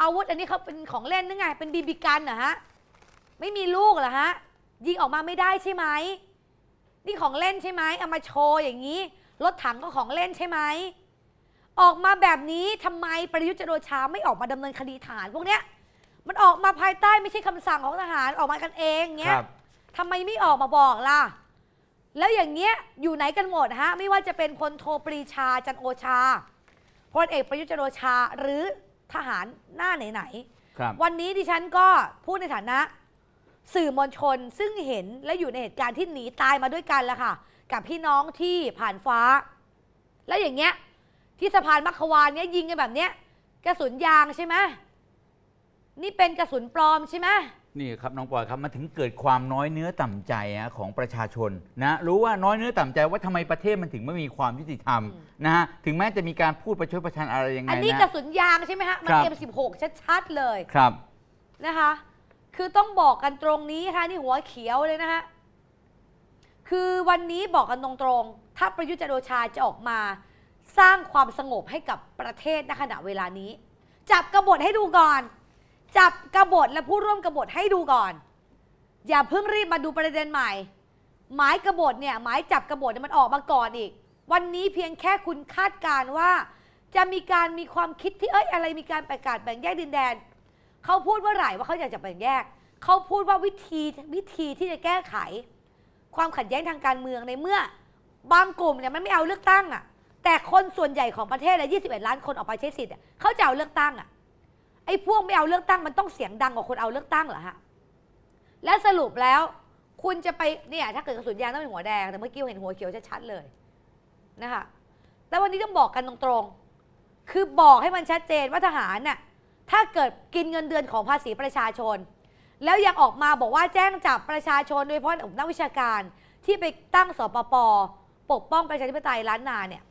อาวุธอันนี้เขาเป็นของเล่นนึงไง เป็นบีบีกันเหรอฮะไม่มีลูกเหรอฮะยิงออกมาไม่ได้ใช่ไหมนี่ของเล่นใช่ไหมเอามาโชว์อย่างนี้รถถังก็ของเล่นใช่ไหม ออกมาแบบนี้ทำไมประยุทธ์จันโอชาไม่ออกมาดำเนินคดีฐานพวกเนี้ยมันออกมาภายใต้ไม่ใช่คำสั่งของทหารออกมากันเองเงี้ยทำไมไม่ออกมาบอกล่ะ แล้วอย่างเงี้ยอยู่ไหนกันหมดฮะไม่ว่าจะเป็นพลโทปรีชาจันโอชาพลเอกประยุทธ์จันโอชาหรือทหารหน้าไหนๆวันนี้ดิฉันก็พูดในฐานะสื่อมวลชนซึ่งเห็นและอยู่ในเหตุการณ์ที่หนีตายมาด้วยกันแล้วค่ะ กับพี่น้องที่ผ่านฟ้า แล้วอย่างเงี้ย ที่สะพานมัคควานเนี้ยยิงกันแบบเนี้ย กระสุนยางใช่ไหมนี่เป็นกระสุนปลอมใช่ไหมนี่ครับ น้องปอยครับมาถึงเกิดความน้อยเนื้อต่ำใจของประชาชนนะ รู้ว่าน้อยเนื้อต่ำใจ ว่าทำไมประเทศมันถึงไม่มีความยุติธรรม นะฮะถึงแม้จะมีการพูดประชดประชันอะไรยังไงอันนี้กระสุนยางใช่ไหมฮะมันเอ็มสิบหกชัดๆเลยครับ นะคะคือต้องบอกกันตรงนี้ค่ะนี่หัวเขียวเลยนะคะคือวันนี้บอกกันตรงๆถ้าประยุทธ์จันโอชาจะออกมาสร้างความสงบให้กับประเทศณขณะเวลานี้ จับกบฏให้ดูก่อนจับกบฏและผู้ร่วมกบฏให้ดูก่อน อย่าเพิ่งรีบมาดูประเด็นใหม่ หมายกบฏเนี่ยหมายจับกบฏมันออกมาก่อนอีก วันนี้เพียงแค่คุณคาดการว่าจะมีการมีความคิดที่เอ้ย อะไรมีการประกาศแบ่งแยกดินแดนเขาพูดว่าไหร่ว่าเขาอยากจะแบ่งแยก เขาพูดว่าวิธีวิธีที่จะแก้ไข ความขัดแย้งทางการเมืองในเมื่อบางกลุ่มเนี่ยมันไม่เอาเลือกตั้งอ่ะแต่คนส่วนใหญ่ของประเทศเลย21 ล้านคนออกไปใช้สิทธิ์เขาจะเอาเลือกตั้งอ่ะไอ้พวกไม่เอาเลือกตั้งมันต้องเสียงดังกว่าคนเอาเลือกตั้งเหรอฮะและสรุปแล้วคุณจะไปเนี่ยถ้าเกิดกระสุนยางต้องเป็นหัวแดงแต่เมื่อกี้เห็นหัวเขียวชัดๆเลยนะคะแต่วันนี้ต้องบอกกันตรงๆคือบอกให้มันชัดเจนว่าทหารน่ะถ้าเกิดกินเงินเดือนของภาษีประชาชน แล้วยังออกมาบอกว่าแจ้งจับประชาชน โดยเฉพาะนักวิชาการ ที่ไปตั้งสปปปกป้องประชาธิปไตยล้านนาเนี่ย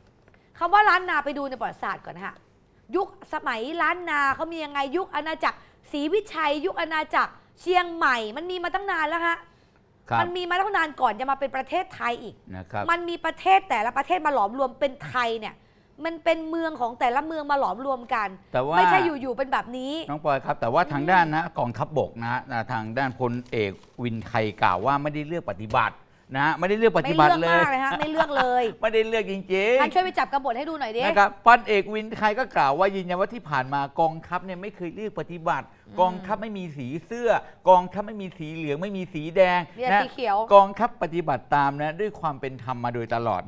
คำว่าล้านนาไปดูในประวัติศาสตร์ก่อนะฮะยุคสมัยล้านนาเขามียังไงยุคอาณาจักรศรีวิชัย ยุคอาณาจักรเชียงใหม่มันมีมาตั้งนานแล้วฮะมันมีมาตั้งนานก่อนจะมาเป็นประเทศไทยอีกมันมีประเทศแต่ละประเทศมาหลอมรวมเป็นไทยเนี่ยมันเป็นเมืองของแต่ละเมืองมาหลอมรวมกัน แต่ว่าไม่ใช่อยู่ๆเป็นแบบนี้น้องปอยครับ แต่ว่าทางด้านนะกองทัพบบกนะะทางด้านพลเอกวินไทยกล่าวว่าไม่ได้เลือกปฏิบัตินะฮะไม่ได้เลือกปฏิบัเลติเลยมากเลยฮะไม่เลือกเลย ไม่ได้เลือกจริงๆ่านช่วยไปจับกบฏให้ดูหน่อยดินะครับพันเอกวินไทยก็กล่าวว่ายืนยันว่าที่ผ่านมากองทัพเนี่ยไม่เคยเลือกปฏิบัติ กองทัพไม่มีสีเสื้อ กองทัพไม่มีสีเหลืองไม่มีสีแดงนะสีเขียว กองทัพปฏิบัติตามนะด้วยความเป็นธรรมมาโดยตลอด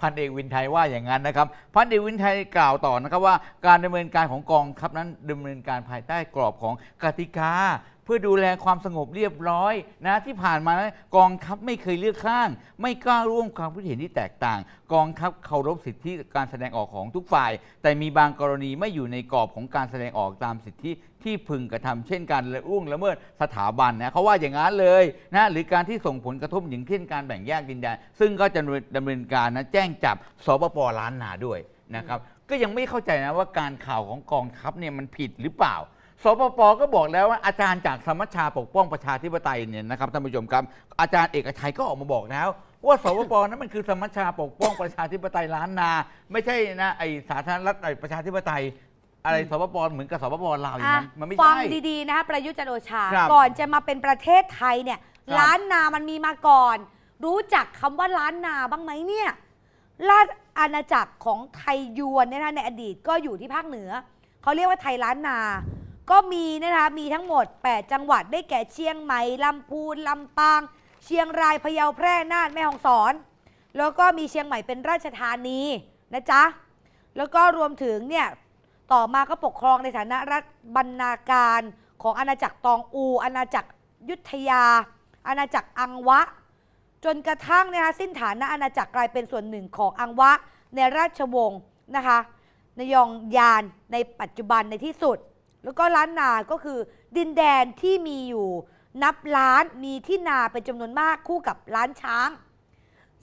พันเอกวินไทยว่าอย่างนั้นนะครับพันเอกวินไทยกล่าวต่อนะครับว่า การดำเนินการของกองทัพนั้นดำเนินการภายใต้กรอบของกติกาเพื่อดูแลความสงบเรียบร้อยนะที่ผ่านมานะกองทัพไม่เคยเลือกข้างไม่กล้าร่วมความคิดเห็นที่แตกต่าง กองทัพเคารพสิทธิการแสดงออกของทุกฝ่าย แต่มีบางกรณีไม่อยู่ในกรอบของการแสดงออกตามสิทธิที่พึงกระทำเช่นการละอ้วงละเมิดสถาบันนะเขาว่าอย่างนั้นเลยนะหรือการที่ส่งผลกระทบอย่างเช่นการแบ่งแยกดินแดนซึ่งก็จะดำเนินการนะแจ้งจับสบปล้านนาด้วยนะครับก็ยังไม่เข้าใจนะว่าการข่าวของกองทัพเนี่ยมันผิดหรือเปล่าสปปก็บอกแล้วว่าอาจารย์จากสมัชชาปกป้องประชาธิปไตยเนี่ยนะครับท่านผู้ชมครับ อาจารย์เอกชัยก็ออกมาบอกแล้วว่าสปปนั้นมันคือสมัชชาปกป้องประชาธิปไตยล้านนา ไม่ใช่นะไอสาธารณรัฐไอประชาธิปไตย อะไรสปปเหมือนกับสปปลาวอย่างนั้นมันไม่ใช่ฟังดีๆนะประยุทธ์จันโอชาก่อนจะมาเป็นประเทศไทยเนี่ย ล้านนามันมีมาก่อน รู้จักคำว่าล้านนาบ้างไหมเนี่ยราชอาณาจักรของไทยยวนเนี่ยนะในอดีตก็อยู่ที่ภาคเหนือเขาเรียกว่าไทยล้านนาก็มีนะคะ มีทั้งหมด 8 จังหวัด ได้แก่ เชียงใหม่ ลำพูน ลำปาง เชียงราย พะเยา แพร่ น่าน แม่ฮ่องสอน แล้วก็มีเชียงใหม่เป็นราชธานีนะจ๊ะ แล้วก็รวมถึงเนี่ย ต่อมา ก็ปกครองในฐานะรัฐบรรณาการของอาณาจักรตองอู อาณาจักรยุทธยา อาณาจักรอังวะ จนกระทั่งนะคะสิ้นฐานะ อาณาจักรกลายเป็นส่วนหนึ่งของอังวะ ในราชวงศ์นะคะในยองยานในปัจจุบันในที่สุดแล้วก็ล้านนาก็คือดินแดนที่มีอยู่นับล้าน มีที่นาเป็นจำนวนมากคู่กับล้านช้าง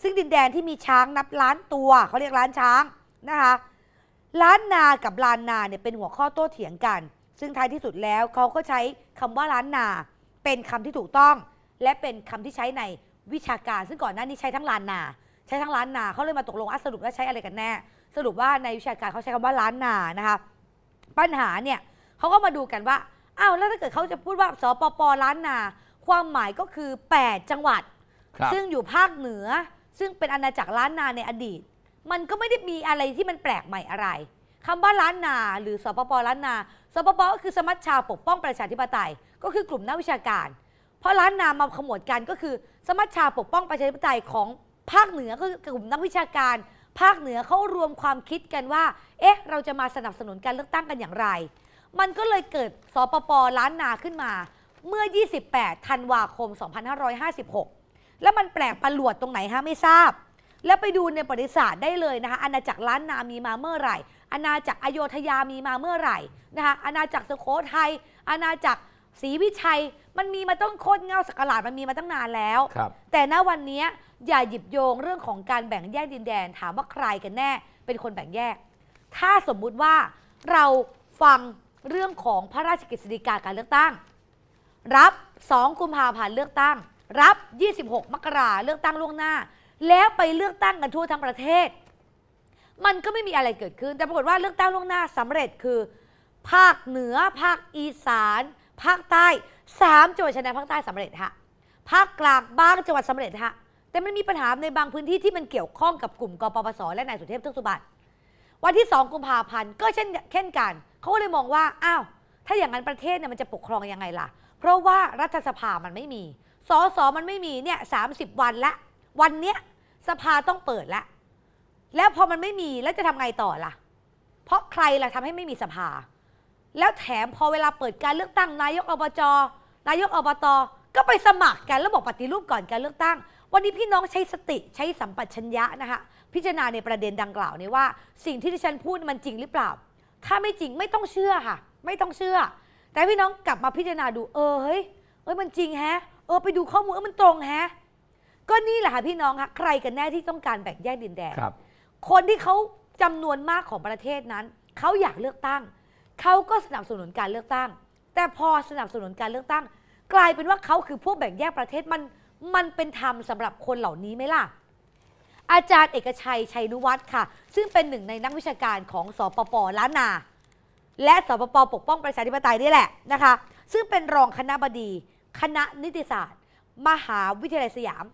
ซึ่งดินแดนที่มีช้างนับล้านตัว เขาเรียกล้านช้างนะคะ ล้านนากับลานนาเนี่ยเป็นหัวข้อโต้เถียงกัน ซึ่งท้ายที่สุดแล้วเขาก็ใช้คำว่าล้านนาเป็นคำที่ถูกต้อง และเป็นคำที่ใช้ในวิชาการ ซึ่งก่อนหน้านี้ใช้ทั้งลานนา ใช้ทั้งล้านนาเขาเลยมาตกลงอสรุปแล้วใช้อะไรกันแน่ สรุปว่าในวิชาการเขาใช้คำว่าล้านนา นะคะ ปัญหาเนี่ยเขาก็มาดูกันว่า อ้าวแล้วถ้าเกิดเขาจะพูดว่า สปปล้านนา ความหมายก็คือ 8 จังหวัด ซึ่งอยู่ภาคเหนือ ซึ่งเป็นอาณาจักรล้านนาในอดีต มันก็ไม่ได้มีอะไรที่มันแปลกใหม่อะไร คำว่าล้านนา หรือสปปล้านนา สปปก็คือสมัชชาปกป้องประชาธิปไตย ก็คือกลุ่มนักวิชาการ เพราะล้านนามาขมวดกันก็คือ สมัชชาปกป้องประชาธิปไตยของภาคเหนือก็คือกลุ่มนักวิชาการ ภาคเหนือเขารวมความคิดกันว่า เอ๊ะ เราจะมาสนับสนุนการเลือกตั้งกันอย่างไรมันก็เลยเกิดสปปล้านนาขึ้นมาเมื่อ 28ธันวาคม 2556 แล้วมันแปลกประหลวดตรงไหนฮะไม่ทราบ แล้วไปดูในประวัติศาสตร์ได้เลยนะคะอาณาจักรล้านนามีมาเมื่อไหร่อาณาจักรอโยธยา มีมาเมื่อไหร่นะคะอาณาจักรสุโขทัยอาณาจักรศรีวิชัยมันมีมาต้องโคตรเงาสกหลาดมันมีมาตั้งนานแล้ว แต่ณวันนี้อย่าหยิบโยงเรื่องของการแบ่งแยกดินแดนถามว่าใครกันแน่เป็นคนแบ่งแยก ถ้าสมมุติว่าเราฟังเรื่องของพระราชกฤษฎีกาการเลือกตั้ง รับ2กุมภาพันธ์เลือกตั้ง รับ 26 มกราเลือกตั้งล่วงหน้า แล้วไปเลือกตั้งกันทั่วทั้งประเทศ มันก็ไม่มีอะไรเกิดขึ้น แต่ปรากฏว่าเลือกตั้งล่วงหน้าสำเร็จคือ ภาคเหนือภาคอีสานภาคใต้ 3จังหวัดชายแดนภาคใต้สำเร็จฮะภาคกลางบางจังหวัดสำเร็จฮะแต่มันมีปัญหาในบางพื้นที่ที่มันเกี่ยวข้องกับกลุ่มกปปส และนายสุเทพเทือกสุบัติวันที่2กุมภาพันธ์ก็เช่นเช่นกันเขาเลยมองว่า อ้าว ถ้าอย่างนั้นประเทศเนี่ยมันจะปกครองยังไงล่ะ เพราะว่ารัฐสภามันไม่มี สสมันไม่มีเนี่ยสาวันละ วันเนี้ยสภาต้องเปิดละ แล้วพอมันไม่มีแล้วจะทำไงต่อล่ะ เพราะใครล่ะทำให้ไม่มีสภา แล้วแถมพอเวลาเปิดการเลือกตั้งนายกอบจ นายกอบต ก็ไปสมัครกันแล้วบอกปฏิรูปก่อนการเลือกตั้ง วันนี้พี่น้องใช้สติใช้สัมปชัญญะนะคะพิจารณาในประเด็นดังกล่าวนี้ว่า สิ่งที่ดิฉันพูดมันจริงหรือเปล่าถ้าไม่จริงไม่ต้องเชื่อค่ะไม่ต้องเชื่อ แต่พี่น้องกลับมาพิจารณาดูเออเฮ้ยเอ้ยมันจริงแฮะ เออ ไปดูข้อมูลเออมันตรงแฮะก็นี่แหละค่ะพี่น้องค่ะใครกันแน่ที่ต้องการแบ่งแยกดินแดนครับ คนที่เขาจำนวนมากของประเทศนั้นเขาอยากเลือกตั้งเขาก็สนับสนุนการเลือกตั้ง แต่พอสนับสนุนการเลือกตั้ง กลายเป็นว่าเขาคือพวกแบ่งแยกประเทศมันมันเป็นธรรมสำหรับคนเหล่านี้ไหมล่ะอาจารย์เอกชัยชัยนุวัฒน์ค่ะ ซึ่งเป็นหนึ่งในนักวิชาการของ สปป ล้านนา และสปปปกป้องประชาธิปไตยนี่แหละนะคะซึ่งเป็นรองคณะบดี คณะนิติศาสตร์ มหาวิทยาลัยสยาม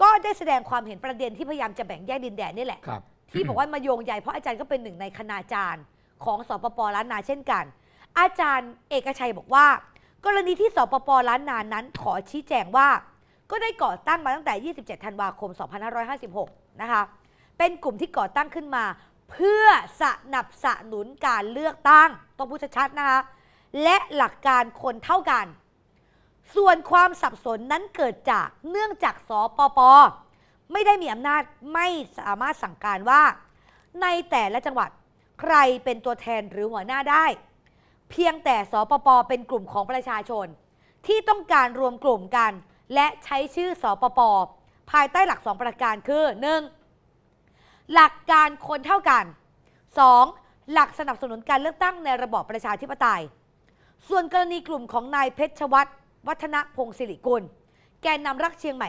ก็ได้แสดงความเห็นประเด็นที่พยายามจะแบ่งแยกดินแดนนี่แหละ ที่บอกว่ามาโยงใหญ่ เพราะอาจารย์ก็เป็นหนึ่งในคณาจารย์ ของสปปล้านนาเช่นกัน อาจารย์เอกชัยบอกว่า กรณีที่สปปล้านนานั้นขอชี้แจงว่าก็ได้ก่อตั้งมาตั้งแต่ 27 ธันวาคม 2556นะคะ เป็นกลุ่มที่ก่อตั้งขึ้นมา เพื่อสนับสนุนการเลือกตั้งต้องพูดชัดๆนะคะ และหลักการคนเท่ากัน ส่วนความสับสนนั้นเกิดจากเนื่องจากสปปไม่ได้มีอำนาจไม่สามารถสั่งการว่า ในแต่ละจังหวัดใครเป็นตัวแทนหรือหัวหน้าได้ เพียงแต่สปปเป็นกลุ่มของประชาชน ที่ต้องการรวมกลุ่มกันและใช้ชื่อสอปปภายใต้หลัก 2 ประการคือ 1. หลักการคนเท่ากัน 2. หลักสนับสนุนการเลือกตั้งในระบอบประชาธิปไตย ส่วนกรณีกลุ่มของนายเพชรวัตรวัฒนพงศิริกุล แกนนำรักเชียงใหม่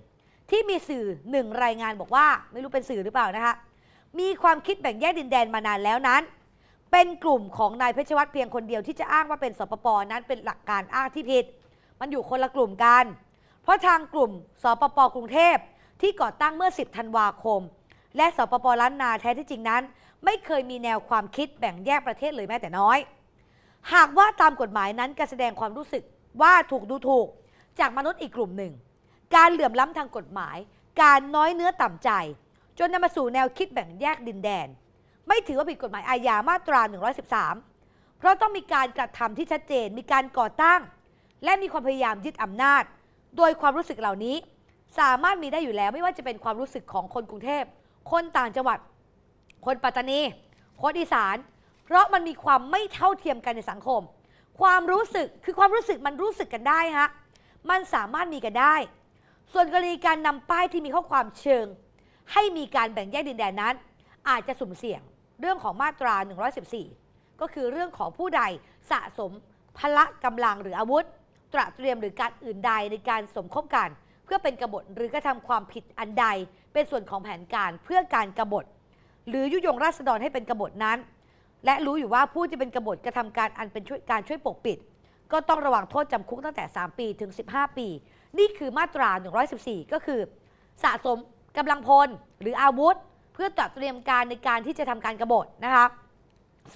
51 ที่มีสื่อหนึ่งรายงานบอกว่า ไม่รู้เป็นสื่อหรือเปล่านะคะมีความคิดแบ่งแยกดินแดนมานานแล้วนั้น เป็นกลุ่มของนายเพชรวัตรเพียงคนเดียวที่จะอ้างว่าเป็นสปปนั้น เป็นหลักการอ้างที่ผิดมันอยู่คนละกลุ่มกันราะทางกลุ่ม สปปกรุงเทพ ที่ก่อตั้งเมื่อ 10ธันวาคม และสปปล้านนาแท้ที่จริงนั้น ไม่เคยมีแนวความคิดแบ่งแยกประเทศเลยแม้แต่น้อย หากว่าตามกฎหมายนั้นการแสดงความรู้สึกว่าถูกดูถูก จากมนุษย์อีกกลุ่มหนึ่ง การเหลื่อมล้ำทางกฎหมาย การน้อยเนื้อต่ำใจ จนนำมาสู่แนวคิดแบ่งแยกดินแดน ไม่ถือว่าผิดกฎหมายอาญามาตรา 113 เพราะต้องมีการกระทำที่ชัดเจนมีการก่อตั้ง และมีความพยายามยึดอำนาจโดยความรู้สึกเหล่านี้สามารถมีได้อยู่แล้วไม่ว่าจะเป็นความรู้สึกของคนกรุงเทพ คนต่างจังหวัด คนปัตตานี คนอีสาน เพราะมันมีความไม่เท่าเทียมกันในสังคม ความรู้สึกคือความรู้สึกมันรู้สึกกันได้ฮะมันสามารถมีกันได้ ส่วนกรณีการนำป้ายที่มีข้อความเชิง ให้มีการแบ่งแยกดินแดนนั้น อาจจะสุ่มเสี่ยงเรื่องของมาตรา114ก็คือเรื่องของผู้ใด สะสมพละกำลังหรืออาวุธตระเตรียมหรือการอื่นใดในการสมคบกัน เพื่อเป็นกบฏหรือกระทำความผิดอันใดเป็นส่วนของแผนการเพื่อการกบฏหรือยุยงราษฎรให้เป็นกบฏนั้น และรู้อยู่ว่าผู้ที่เป็นกบฏกระทำการอันเป็นช่วยการช่วยปกปิด ก็ต้องระวังโทษจำคุกตั้งแต่ 3 ปีถึง 15 ปี นี่คือมาตรา 114 ก็คือ สะสมกำลังพล หรืออาวุธ เพื่อตระเตรียมการในการที่จะทำการกรบฏนะคะ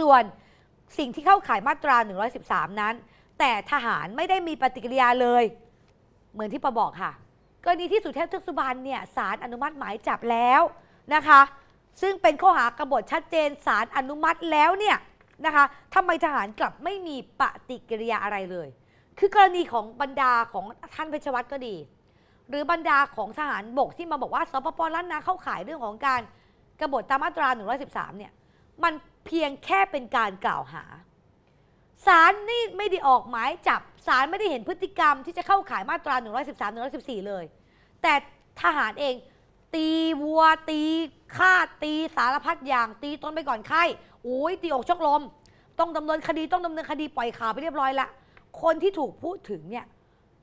ส่วนสิ่งที่เข้าข่ายมาตรา 113 นั้นแต่ทหารไม่ได้มีปฏิกิริยาเลยเหมือนที่ปบอกค่ะกรณีที่สุเทพทืกสุบันเนี่ยสารอนุมัติหมายจับแล้วนะคะ ซึ่งเป็นข้อหากบฏชัดเจนสารอนุมัติแล้วเนี่ยนะคะทำไมทหารกลับไม่มีปฏิกิริยาอะไรเลย คือกรณีของบรรดาของท่านเพชรวัตรก็ดี หรือบรรดาของทหารบก ที่มาบอกว่าสปปลัานนา เข้าขายเรื่องของการกรบฏตามมาตรา113เนี่ยมันเพียงแค่เป็นการกล่าวหาศาลนี่ไม่ได้ออกหมายจับศาลไม่ได้เห็นพฤติกรรมที่จะเข้าข่ายมาตรา113 114 เลย แต่ทหารเองตีวัวตีฆ่าตีสารพัดอย่างตีต้นไปก่อนไข้โอ้ยตีอกชกลม ต้องดำเนินคดีต้องดำเนินคดีปล่อยข่าวไปเรียบร้อยละคนที่ถูกพูดถึงเนี่ย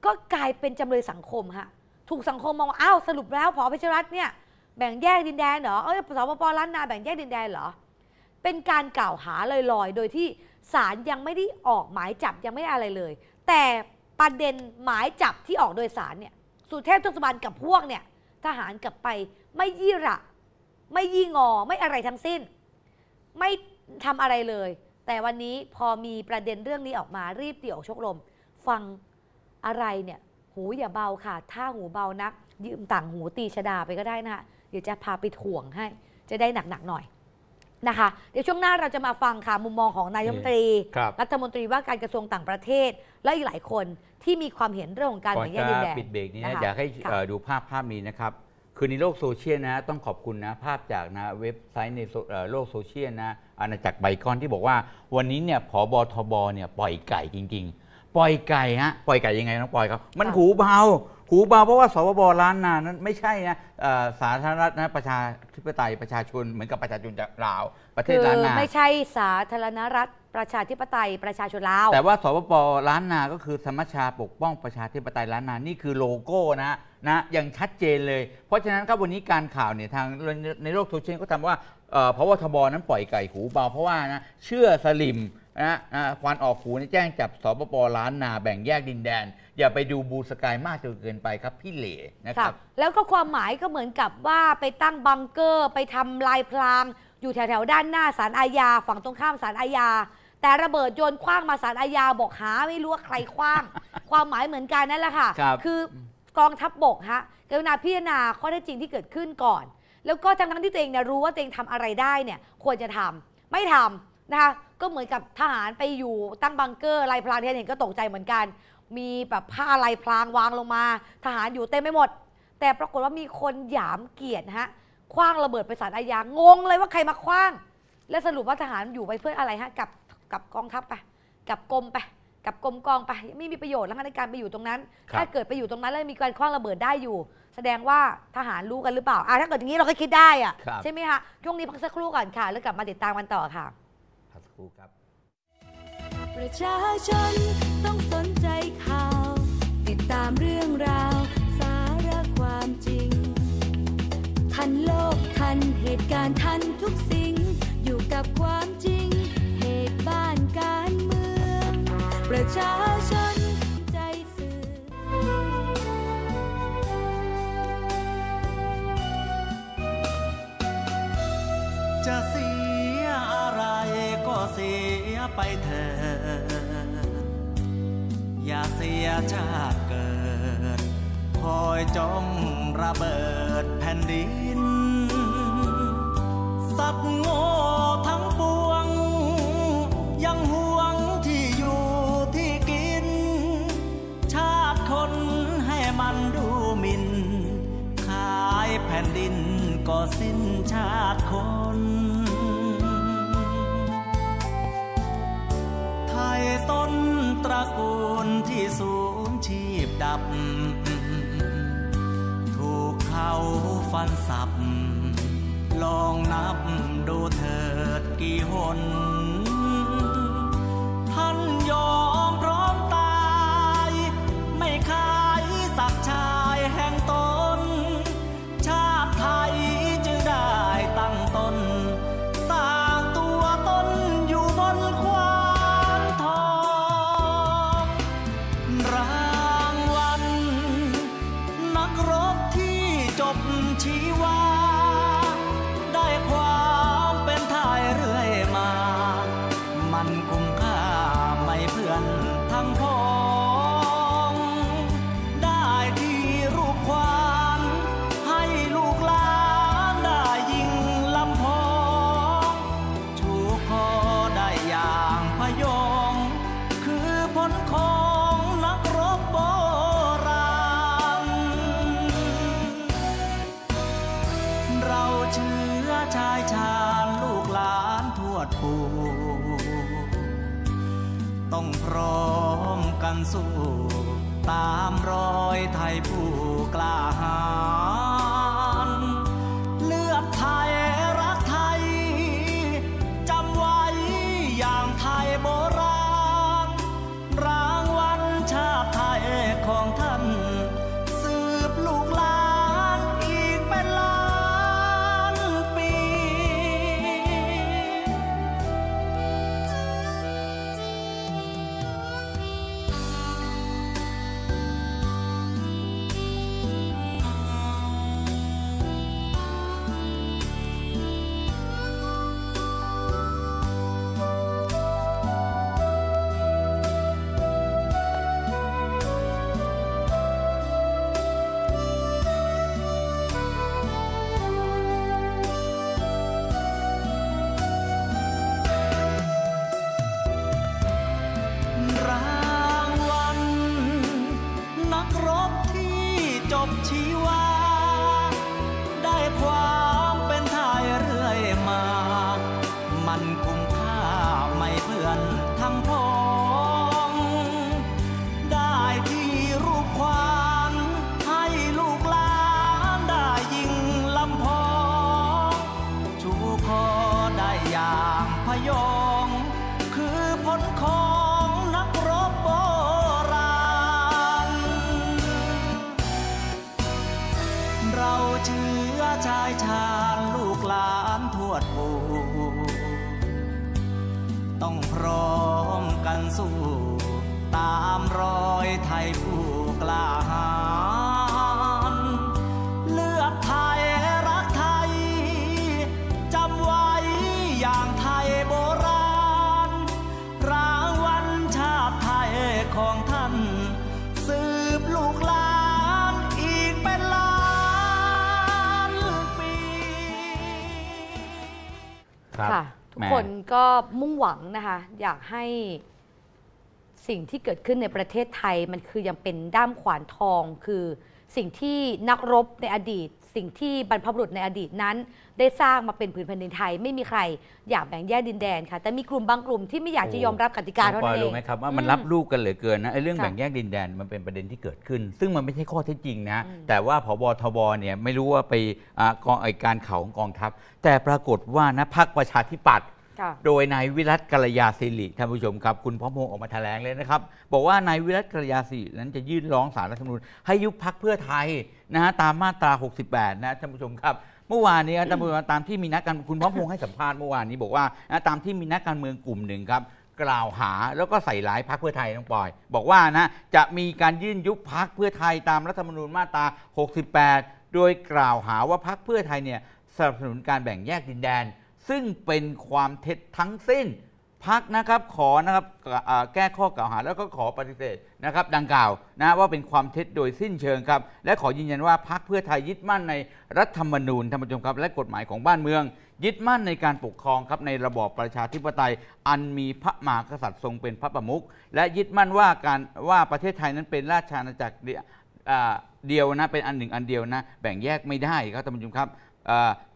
ก็กลายเป็นจำเลยสังคมฮะถูกสังคมมองว่าอ้าวสรุปแล้วผอเพชรรัตน์เนี่ยแบ่งแยกดินแดนเหรอเอ้ยสปปล้านนาแบ่งแยกดินแดนเหรอ เป็นการกล่าวหาลอยๆโดยที่ศาลยังไม่ได้ออกหมายจับยังไม่อะไรเลย แต่ประเด็นหมายจับที่ออกโดยศาลเนี่ยสุเทพทศบัลกับพวกเนี่ยทหารกลับไปไม่ยี่ระ ไม่ยี่งอไม่อะไรทั้งสิ้น ไม่ทำอะไรเลย แต่วันนี้พอมีประเด็นเรื่องนี้ออกมารีบเดี่ยวชกลม ฟังอะไรเนี่ยหูอย่าเบาค่ะ ถ้าหูเบานัก ยืมต่างหูตีชดาไปก็ได้นะเดี๋ยวจะพาไปถ่วงให้ จะได้หนักๆหหน่อยนะคะเดี๋ยวช่วงหน้าเราจะมาฟังค่ะมุมมองของนายมนตรี รัฐมนตรีว่าการกระทรวงต่างประเทศ และอีกหลายคนที่มีความเห็นเรื่องของการแบ่งแยกดินแดนปิดเบรกนี้นะะอยากให้ดูภาพภาพนี้นะครับ คือในโลกโซเชียลนะต้องขอบคุณนะภาพจากนะเว็บไซต์ในโโลกโซเชียลนะอาณาจักรไบคอนที่บอกว่าวันนี้เนี่ยผบทบเนี่ยปล่อยไก่จริง ๆ ปล่อยไก่ฮะปล่อยไก่ยังไงน้องปล่อยครับมันหูเบาหูเบาเพราะว่าสวบล้านนานั้นไม่ใช่นะสาธารณรัฐนะประชาธิปไตยประชาชนเหมือนกับประชาชนจากลาวประเทศล้านนาไม่ใช่สาธารณรัฐประชาธิปไตยประชาชนลาว แต่ว่า สวปล้านนาก็คือสมัชชาปกป้องประชาธิปไตยล้านนานี่คือโลโก้นะนะอย่างชัดเจนเลย เพราะฉะนั้นครับวันนี้การข่าวเนี่ยทางในโลกโซเชียลก็ทำว่าเพราะว่าทบนั้นปล่อยไก่หูเบาเพราะว่านะเชื่อสลิมนะฮะควันออกหูนแจ้งจับสปปล้านนาแบ่งแยกดินแดน อย่าไปดูบูสกายมากจนเกินไปครับพี่เหล่นะครับ แล้วก็ความหมายก็เหมือนกับว่าไปตั้งบังเกอร์ไปทำลายพลาง อยู่แถวๆด้านหน้าศาลอาญาฝั่งตรงข้ามศาลอาญาแต่ระเบิดโยนคว้างมาศาลอาญาบอกหาไม่รู้ว่าใครคว้าง ความหมายเหมือนกันนั่นแหละค่ะคคือกองทัพบบกฮะกรุณาพิจารณาข้อเท็จจริงที่เกิดขึ้นก่อน แล้วก็ทั้งทั้งที่ตัวเองเนี่ยรู้ว่าตัวเองทำอะไรได้เนี่ยควรจะทำไม่ทำนะคะก็เหมือนกับทหารไปอยู่ตั้งบังเกอร์ลายพรางที่เห็นก็ตกใจเหมือนกัน มีแบบผ้าลายพรางวางลงมา ทหารอยู่เต็มไม่หมด แต่ปรากฏว่ามีคนหยามเกียรติฮะคว้างระเบิดไปสารอาญางงเลยว่าใครมาคว้าง และสรุปว่าทหารอยู่ไปเพื่ออะไรฮะกับ กับกองทัพไปกับกรมไปกับกรมกองไป ไม่มีประโยชน์แล้วในการไปอยู่ตรงนั้น ถ้าเกิดไปอยู่ตรงนั้นแล้วมีการคว้างระเบิดได้อยู่ แสดงว่าทหารรู้กันหรือเปล่าอ่าถ้าเกิดอย่างนี้เราก็คิดได้อะใช่ไหมคะช่วงนี้พักสักครู่ก่อนค่ะแล้วกลับมาติดตามกันต่อค่ะู่ครับประชาชนต้องสนใจข่าว ติดตามเรื่องราวสาระความจริง ทันโลกทันเหตุการณ์ทันทุกสิ่งอยู่กับความจริง เหตุบ้านการเมือง ประชาชนไปเถออย่าเสียชาติเกิด คอยจงระเบิดแผ่นดิน สัตว์โง่ทั้งปวง ยังห่วงที่อยู่ที่กิน ชาติคนให้มันดูหมินขายแผ่นดินก็สิ้นชาติากให้สิ่งที่เกิดขึ้นในประเทศไทยมันคือยังเป็นด้ามขวานทองคือสิ่งที่นักรบในอดีต สิ่งที่บรรพบุรุษในอดีตนั้น ได้สร้างมาเป็นผืนแผ่นดินไทยไม่มีใครอยากแบ่งแยกดินแดนค่ะแต่มีกลุ่มบางกลุ่มที่ไม่อยากจะยอมรับกติกาเท่านั้นเองรู้ไหมครับว่ามันรับลูกกันเหลือเกินนะไอ้เรื่องแบ่งแยกดินแดนมันเป็นประเด็นที่เกิดขึ้น ซึ่งมันไม่ใช่ข้อเท็จจริงนะแต่ว่าพบทบเนี่ยไม่รู้ว่าไปกองไอการเขาของกองทัพ แต่ปรากฏว่านะพรรคประชาธิปัตย์โดยนายวิรัตกัลยาสิริท่านผู้ชมครับ คุณพ่อพงศ์ออกมาแถลงเลยนะครับบอกว่านายวิรัตกัลยาสิรินั้นจะยื่นร้องศาลรัฐธรรมนูญให้ยุบพักเพื่อไทยนะฮะตามมาตรา 68 นะท่านผู้ชมครับ เมื่อวานนี้ตำรวจตามที่มีนักการคุณพ่อพงศ์ให้สัมภาษณ์เมื่อวานนี้บอกว่าตามที่มีนักการเมืองกลุ่มหนึ่งครับ กล่าวหาแล้วก็ใส่ร้ายพักเพื่อไทยน้องปอย บอกว่านะจะมีการยื่นยุบพักเพื่อไทยตามรัฐธรรมนูญมาตรา 68 โดยกล่าวหาว่าพักเพื่อไทยเนี่ยสนับสนุนการแบ่งแยกดินแดนซึ่งเป็นความเท็จทั้งสิ้น พักนะครับขอนะครับแก้ข้อกล่าวหาแล้วก็ขอปฏิเสธนะครับดังกล่าวนะว่าเป็นความเท็จโดยสิ้นเชิงครับ และขอยืนยันว่าพักเพื่อไทยยึดมั่นในรัฐธรรมนูญท่านจงชมครับ และกฎหมายของบ้านเมืองยึดมั่นในการปกครองครับในระบอบประชาธิปไตยอันมีพระมหากษัตริย์ทรงเป็นพระประมุขและยึดมั่นว่าการว่าประเทศไทยนั้นเป็นราชอาณาจักรเดียวนะเป็นอันหนึ่งอันเดียวนะแบ่งแยกไม่ได้ครับท่านผู้ชมครับ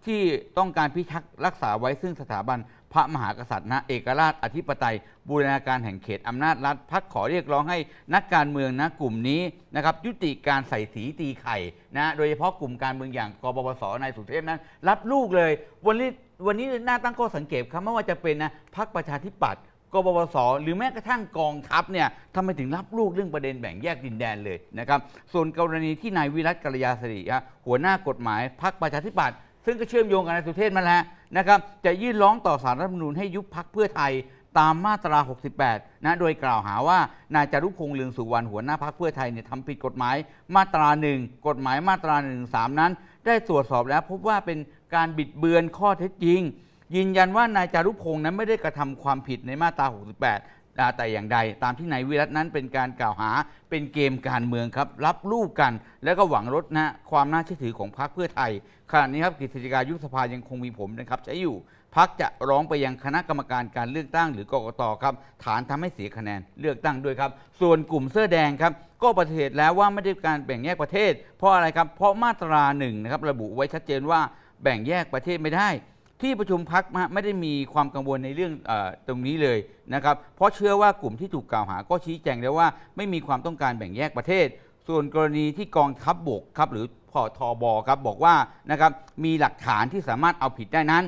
ที่ต้องการพิทักษ์รักษาไว้ซึ่งสถาบันพระมหากษัตริย์นะเอกราชอธิปไตย บูรณาการแห่งเขต อำนาจรัฐพักขอเรียกร้องให้ นักการเมืองนะกลุ่มนี้นะครับยุติการใส่สีตีไข่นะโดยเฉพาะกลุ่มการเมืองอย่างกบพศนายสุเทพนั้น รับลูกเลย วันนี้วันนี้น่าตั้งข้อสังเกตครับไม่ว่าจะเป็นนะพักประชาธิปัตย์กบพสหรือแม้กระทั่งกองทัพเนี่ยทำไมถึงรับลูกเรื่องประเด็นแบ่งแยกดินแดนเลยนะครับส่วนกรณีที่นายวิรัตกัลยาสิริหัวหน้ากฎหมายพรรคประชาธิปัตย์ซึ่งก็เชื่อมโยงกับนายสุเทพมาแล้วนะครับจะยื่นร้องต่อสารรัฐธรรมนูญให้ยุบพักเพื่อไทยตามมาตรา 68นะโดยกล่าวหาว่านายจารุพงษ์เลืองสุวรรณหัวหน้าพรรคเพื่อไทยเนี่ยทำผิดกฎหมายมาตราหนึ่งกฎหมายมาตรา1นึนั้น ได้ตรวจสอบแล้วพบว่าเป็นการบิดเบือนข้อเท็จจริงยืนยันว่านายจารุพงศ์นั้นไม่ได้กระทำความผิดในมาตรา68แต่อย่างใด ตามที่นายวิรัตนั้นเป็นการกล่าวหา เป็นเกมการเมืองครับรับลูกกันแล้วก็หวังลดนะความน่าเชื่อถือของพรรคเพื่อไทยขณะนี้ครับกิจการยุบสภายังคงมีผมนะครับใช้อยู่พรรคจะร้องไปยังคณะกรรมการการเลือกตั้งหรือกกตครับฐานทำให้เสียคะแนนเลือกตั้งด้วยครับ ส่วนกลุ่มเสื้อแดงครับก็ปฏิเสธแล้วว่าไม่ได้การแบ่งแยกประเทศ เพราะอะไรครับเพราะมาตราหนึ่งนะครับระบุไว้ชัดเจนว่าแบ่งแยกประเทศไม่ได้ที่ประชุมพักไม่ได้มีความกังวลในเรื่องอตรงนี้เลยนะครับ เพราะเชื่อว่ากลุ่มที่ถูกกล่าวหา ก็ชี้แจงแล้วว่า ไม่มีความต้องการแบ่งแยกประเทศ ส่วนกรณีที่กองทัพบบกครับหรือพอทอบอครับบอกว่านะครับมีหลักฐานที่สามารถเอาผิดได้นั้น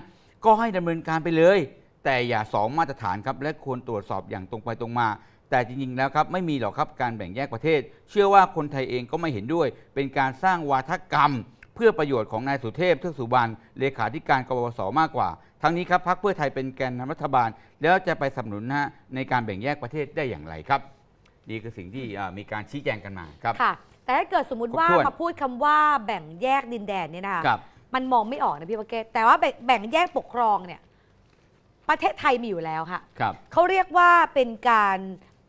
ก็ให้ดำเนินการไปเลย แต่อย่าสองมาตรฐานครับและควรตรวจสอบอย่างตรงไปตรงมา แต่จริงๆแล้วครับไม่มีหรอกครับการแบ่งแยกประเทศ เชื่อว่าคนไทยเองก็ไม่เห็นด้วย เป็นการสร้างวาทกรรมเพื่อประโยชน์ของนายสุเทพ เทือกสุบรรเลขาธิการกบสมากกว่า ทั้งนี้ครับพรรคเพื่อไทยเป็นแกนนำรัฐบาลแล้วจะไปสนับสนุนนะฮะในการแบ่งแยกประเทศได้อย่างไรครับ นี่คือสิ่งที่มีการชี้แจงกันมาครับค่ะแต่ถ้าเกิดสมมติว่ามาพูดคำว่าแบ่งแยกดินแดนเนี่ยนะคะรับมันมองไม่ออกนะพี่ประเกศแต่ว่าแบ่งแบ่งแยกปกครองเนี่ยประเทศไทยมีอยู่แล้วค่ะครับเขาเรียกว่าเป็นการ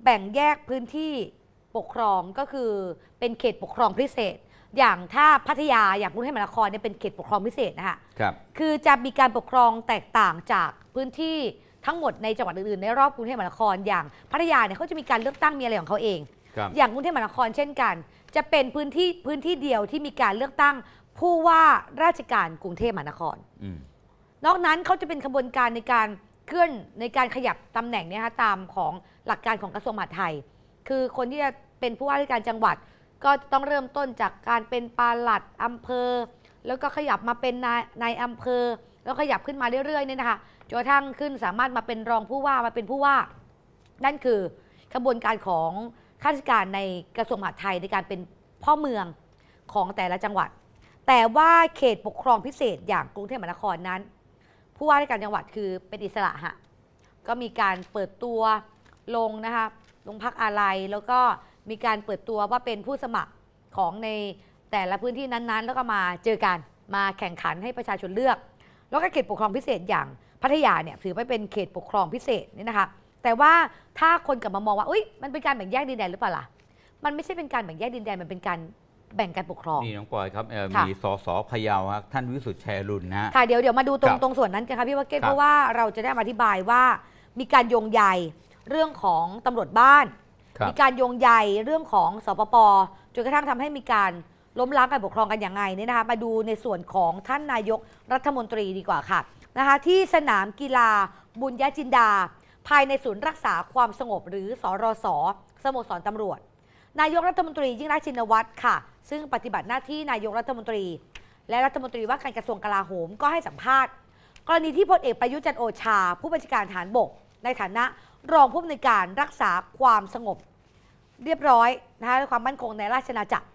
แบ่งแยกพื้นที่ปกครองก็คือเป็นเขตปกครองพิเศษอย่างถ้าพัทยา อย่างกรุงเทพมหานครเนี่ยเป็นเขตปกครองพิเศษนะคะครับ คือจะมีการปกครองแตกต่างจากพื้นที่ทั้งหมดในจังหวัดอื่นๆในรอบกรุงเทพมหานคร อย่างพัทยาเนี่ยเขาจะมีการเลือกตั้งมีอะไรของเขาเองครับอย่างกรุงเทพมหานครเช่นกันจะเป็นพื้นที่ พื้นที่เดียวที่มีการเลือกตั้งผู้ว่าราชการกรุงเทพมหานครอนอกนั้นเขาจะเป็นขบวนการในการเคลื่อนในการขยับตำแหน่งเนี่ยฮะตามของหลักการของกระทรวงมหาดไทย คือคนที่จะเป็นผู้ว่าราชการจังหวัดก็จะต้องเริ่มต้นจากการเป็นปาลัด อำเภอ แล้วก็ขยับมาเป็นนายนายอำเภอ แล้วขยับขึ้นมาเรื่อยๆเนี่ยนะคะจนทั่งขึ้นสามารถมาเป็นรองผู้ว่ามาเป็นผู้ว่า นั่นคือกระบวนการของข้าราชการในกระทรวงมหาดไทยในการเป็นพ่อเมืองของแต่ละจังหวัด แต่ว่าเขตปกครองพิเศษ อย่างกรุงเทพมหานครนั้น ผู้ว่าราชการจังหวัดคือเป็นอิสระฮะก็มีการเปิดตัวลงนะคะลงพักอะไรแล้วก็มีการเปิดตัวว่าเป็นผู้สมัครของในแต่ละพื้นที่นั้นๆ แล้วก็มาเจอกันมาแข่งขันให้ประชาชนเลือก แล้วก็เขตปกครองพิเศษอย่างพัทยาเนี่ยถือว่าเป็นเขตปกครองพิเศษนี่นะคะ แต่ว่าถ้าคนกลับมามองว่าอุ้ยมันเป็นการแบ่งแยกดินแดนหรือเปล่าล่ะ มันไม่ใช่เป็นการแบ่งแยกดินแดนมันเป็นการแบ่งการปกครองนี่น้องกอยครับมีสสพยาวครับท่านวิสุทธิ์แชรุนนะค่ะเดี๋ยวเดี๋ยวมาดูตรงตรงส่วนนั้นกันค่ะพี่วักเกตเพราะว่าเราจะได้อธิบายว่ามีการโยงใยเรื่องของตำรวจบ้านมีการโยงใยเรื่องของสปปจนกระทั่งทำให้มีการล้มล้างการปกครองกันอย่างไงเนี่ยนะคะมาดูในส่วนของท่านนายกรัฐมนตรีดีกว่าค่ะนะคะที่สนามกีฬา บุญญจินดา ภายในศูนย์รักษาความสงบ หรือสอรสสโมสรตำรวจ นายกรัฐมนตรียิ่งรักชินวัตรค่ะ ซึ่งปฏิบัติหน้าที่นายกรัฐมนตรี และรัฐมนตรีว่าการกระทรวงกลาโหมก็ให้สัมภาษณ์กรณีที่พลเอกประยุจันโอชา ผู้บัญชาการฐานบกในฐานะรองผู้อำนวยการรักษาความสงบเรียบร้อยนะคะความมั่นคงในราชนาจักร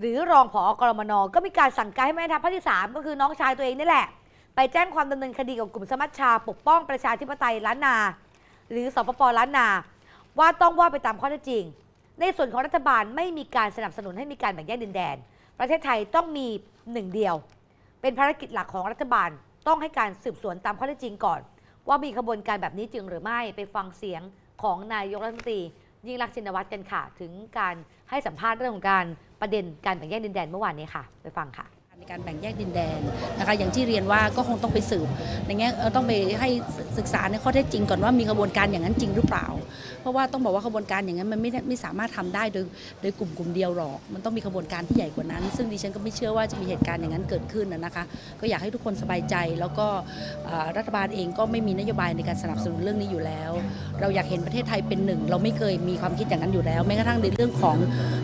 หรือรองผอกรมนก็มีการสั่งการให้แม่ทัพภาคที่ 3 ก็คือน้องชายตัวเองนี่แหละ ไปแจ้งความดำเนินคดีกับกลุ่มสมัชชา ปกป้องประชาธิปไตยล้านนา หรือสปปล้านนา ว่าต้องว่าไปตามข้อเท็จจริง ในส่วนของรัฐบาลไม่มีการสนับสนุนให้มีการแบ่งแยกดินแดน ประเทศไทยต้องมีหนึ่งเดียว เป็นภารกิจหลักของรัฐบาลต้องให้การสืบสวนตามข้อเท็จจริงก่อนว่ามีขบวนการแบบนี้จริงหรือไม่ ไปฟังเสียงของนายกรัฐมนตรียิ่งรักชินวัตรกันค่ะถึงการให้สัมภาษณ์เรื่องของการประเด็นการแบ่งแยกดินแดนเมื่อวานนี้ค่ะไปฟังค่ะในการแบ่งแยกดินแดนนะคะอย่างที่เรียนว่าก็คงต้องไปสืบในแง่ต้องไปให้ศึกษาในข้อเท็จจริงก่อนว่ามีกระบวนการอย่างนั้นจริงหรือเปล่าราะว่าต้องบอกว่าขบวนการอย่างนั้นมันไม่ไม่สามารถทำได้โดยโดยกลุ่มกลุ่มเดียวหรอก มันต้องมีขบวนการที่ใหญ่กว่านั้นซึ่งดิฉันก็ไม่เชื่อว่าจะมีเหตุการณ์อย่างนั้นเกิดขึ้นนะคะ ก็อยากให้ทุกคนสบายใจ แล้วก็รัฐบาลเองก็ไม่มีนโยบายในการสนับสนุนเรื่องนี้อยู่แล้ว เราอยากเห็นประเทศไทยเป็นหนึ่ง เราไม่เคยมีความคิดอย่างนั้นอยู่แล้วแม้กระทั่งในเรื่องของ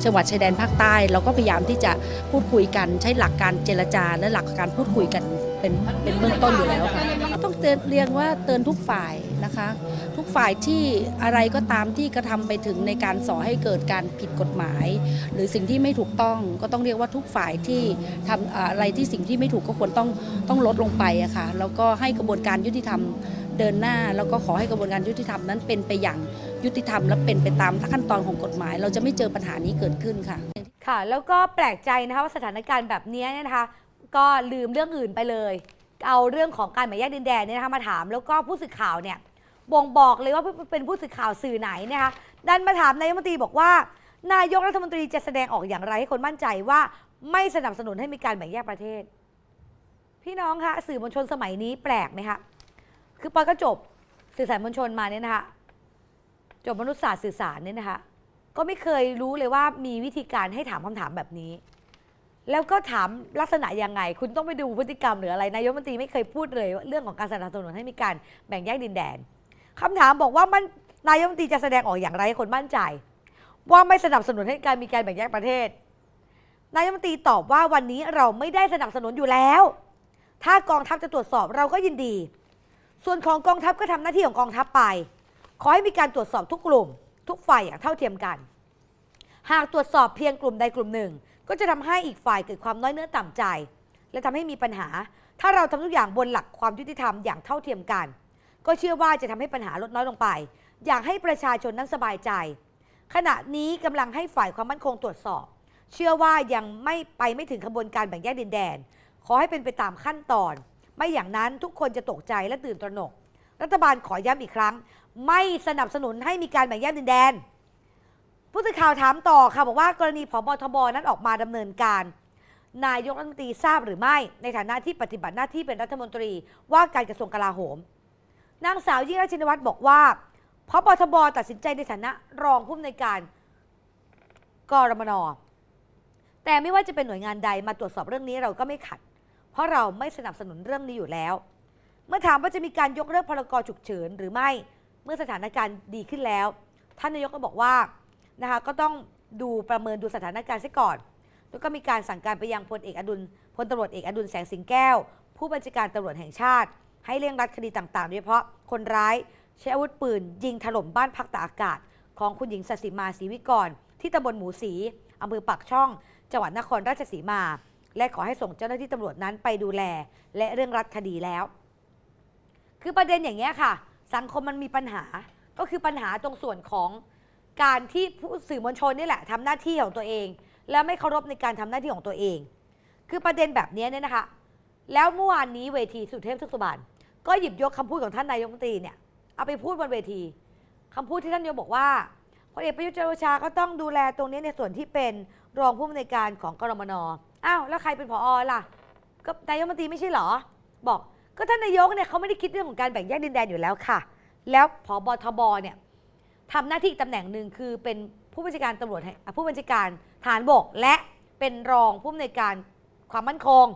จังหวัดชายแดนภาคใต้ เราก็พยายามที่จะพูดคุยกัน ใช้หลักการเจรจาและหลักการพูดคุยกันเป็นเป็นเบื้องต้นอยู่แล้วค่ะต้องเตือนเรียงว่าเตือนทุกฝ่ายนะคะทุกฝ่ายที่อะไรก็ตามที่กระทำไปถึงในการส่อให้เกิดการผิดกฎหมาย หรือสิ่งที่ไม่ถูกต้องก็ต้องเรียกว่าทุกฝ่ายที่ทำอะไรที่สิ่งที่ไม่ถูกก็ควรต้องต้องลดลงไปอะคะ่ะแล้วก็ให้กระบวนการยุติธรรมเดินหน้า แล้วก็ขอให้กระบวนการยุติธรรม นั้นเป็นไปอย่างยุติธรรม และเป็นไปตามขั้นตอนของกฎหมาย เราจะไม่เจอปัญหานี้เกิดขึ้นค่ะค่ะแล้วก็แปลกใจนะคะว่าสถานการณ์แบบนี้นะคะ ก็ลืมเรื่องอื่นไปเลยเอาเรื่องของการหมายแยกดินแดนเนี่ยนะคะมาถาม แล้วก็ผู้สื่อข่าวเนี่ยบ่งบอกเลยว่าเป็นผู้สื่อข่าวสื่อไหนนะคะดันมาถามนายกรัฐมนตรีบอกว่า นายกรัฐมนตรีจะแสดงออกอย่างไรให้คนมั่นใจว่าไม่สนับสนุนให้มีการแบ่งแยกประเทศ พี่น้องคะสื่อมวลชนสมัยนี้แปลกไหมคะคือปอยก็จบสื่อสารมวลชนมาเนี่ยนะคะจบมนุษยศาสตร์สื่อสารเนี่ยนะคะก็ไม่เคยรู้เลยว่ามีวิธีการให้ถามคำถามแบบนี้ แล้วก็ถามลักษณะยังไง คุณต้องไปดูพฤติกรรมหรืออะไรนายกมนตรีไม่เคยพูดเลยเรื่องของการสนับสนุนให้มีการแบ่งแยกดินแดนคำถามบอกว่ามันนายกรัฐมนตรีจะแสดงออกอย่างไรให้คนมั่นใจ ว่าไม่สนับสนุนให้การมีการแบ่งแยกประเทศ นายกรัฐมนตรีตอบว่าวันนี้เราไม่ได้สนับสนุนอยู่แล้ว ถ้ากองทัพจะตรวจสอบเราก็ยินดี ส่วนของกองทัพก็ทำหน้าที่ของกองทัพไปขอให้มีการตรวจสอบทุกกลุ่ม ทุกฝ่ายอย่างเท่าเทียมกัน หากตรวจสอบเพียงกลุ่มใดกลุ่มหนึ่ง ก็จะทำให้อีกฝ่ายเกิดความน้อยเนื้อต่ำใจ และทำให้มีปัญหา ถ้าเราทำทุกอย่างบนหลักความยุติธรรมอย่างเท่าเทียมกันก็เชื่อว่าจะทำให้ปัญหาลดน้อยลงไป อยากให้ประชาชนนั้นสบายใจ ขณะนี้กำลังให้ฝ่ายความมั่นคงตรวจสอบ เชื่อว่ายังไม่ไปไม่ถึงขบวนการแบ่งแยกดินแดน ขอให้เป็นไปตามขั้นตอน ไม่อย่างนั้นทุกคนจะตกใจและตื่นตระหนก รัฐบาลขอย้ำอีกครั้ง ไม่สนับสนุนให้มีการแบ่งแยกดินแดน ผู้สื่อข่าวถามต่อค่ะบอกว่า กรณีผบทบนั้นออกมาดำเนินการ นายกรัฐมนตรีทราบหรือไม่ในฐานะที่ปฏิบัติหน้าที่เป็นรัฐมนตรีว่าการกระทรวงกลาโหมนางสาวยิ่งรักชินวัตรบอกว่าพบทบตัดสินใจในฐานะรองผู้อำนวยการกรมนแต่ไม่ว่าจะเป็นหน่วยงานใดมาตรวจสอบเรื่องนี้เราก็ไม่ขัด เพราะเราไม่สนับสนุนเรื่องนี้อยู่แล้ว เมื่อถามว่าจะมีการยกเลิกพรกฉุกเฉินหรือไม่เมื่อสถานการณ์ดีขึ้นแล้วท่านนายกก็บอกว่านะคะก็ต้องดูประเมินดูสถานการณ์ซะก่อนแล้วก็มีการสั่งการไปยังพลเอกอดุลพลตำรวจเอกอดุลแสงสิงแก้ว ผู้บัญชาการตำรวจแห่งชาติให้เร่งรัดคดีต่างๆโดยเฉพาะคนร้าย ใช้อาวุธปืนยิงถล่มบ้านพักตากอากาศ ของคุณหญิงสศิมาศรีวิกร ที่ตำบลหมูสีอำเภอปากช่องจังหวัดนครราชสีมา และขอให้ส่งเจ้าหน้าที่ตำรวจนั้นไปดูแล และเรื่องรัดคดีแล้ว คือประเด็นอย่างนี้ค่ะ สังคมมันมีปัญหาก็คือปัญหาตรงส่วนของการที่ผู้สื่อมวลชนนี่แหละทำหน้าที่ของตัวเอง และไม่เคารพในการทำหน้าที่ของตัวเอง คือประเด็นแบบนี้เนี่ยนะคะแล้วเมื่อวานนี้เวทีสุเทพทุกสุบานก็หยิบยกคำพูดของท่านนายกรัฐมนตรีเนี่ยเอาไปพูดบนเวที คำพูดที่ท่านนายกบอกว่าพลเอกประยุทธ์จันทร์โอชาก็ต้องดูแลตรงนี้ในส่วนที่เป็นรองผู้อำนวยการของกรมนอ้าวแล้วใครเป็นผอล่ะก็นายกรัฐมนตรีไม่ใช่หรอ บอกก็ท่านนายกเนี่ยเขาไม่ได้คิดเรื่องของการแบ่งแยกดินแดนอยู่แล้วค่ะ แล้วผอบทบเนี่ยทำหน้าที่ตำแหน่งหนึ่งคือเป็นผู้บัญชาการตำรวจผู้บัญชาการฐานบกและเป็นรองผู้อำนวยการความมั่นคง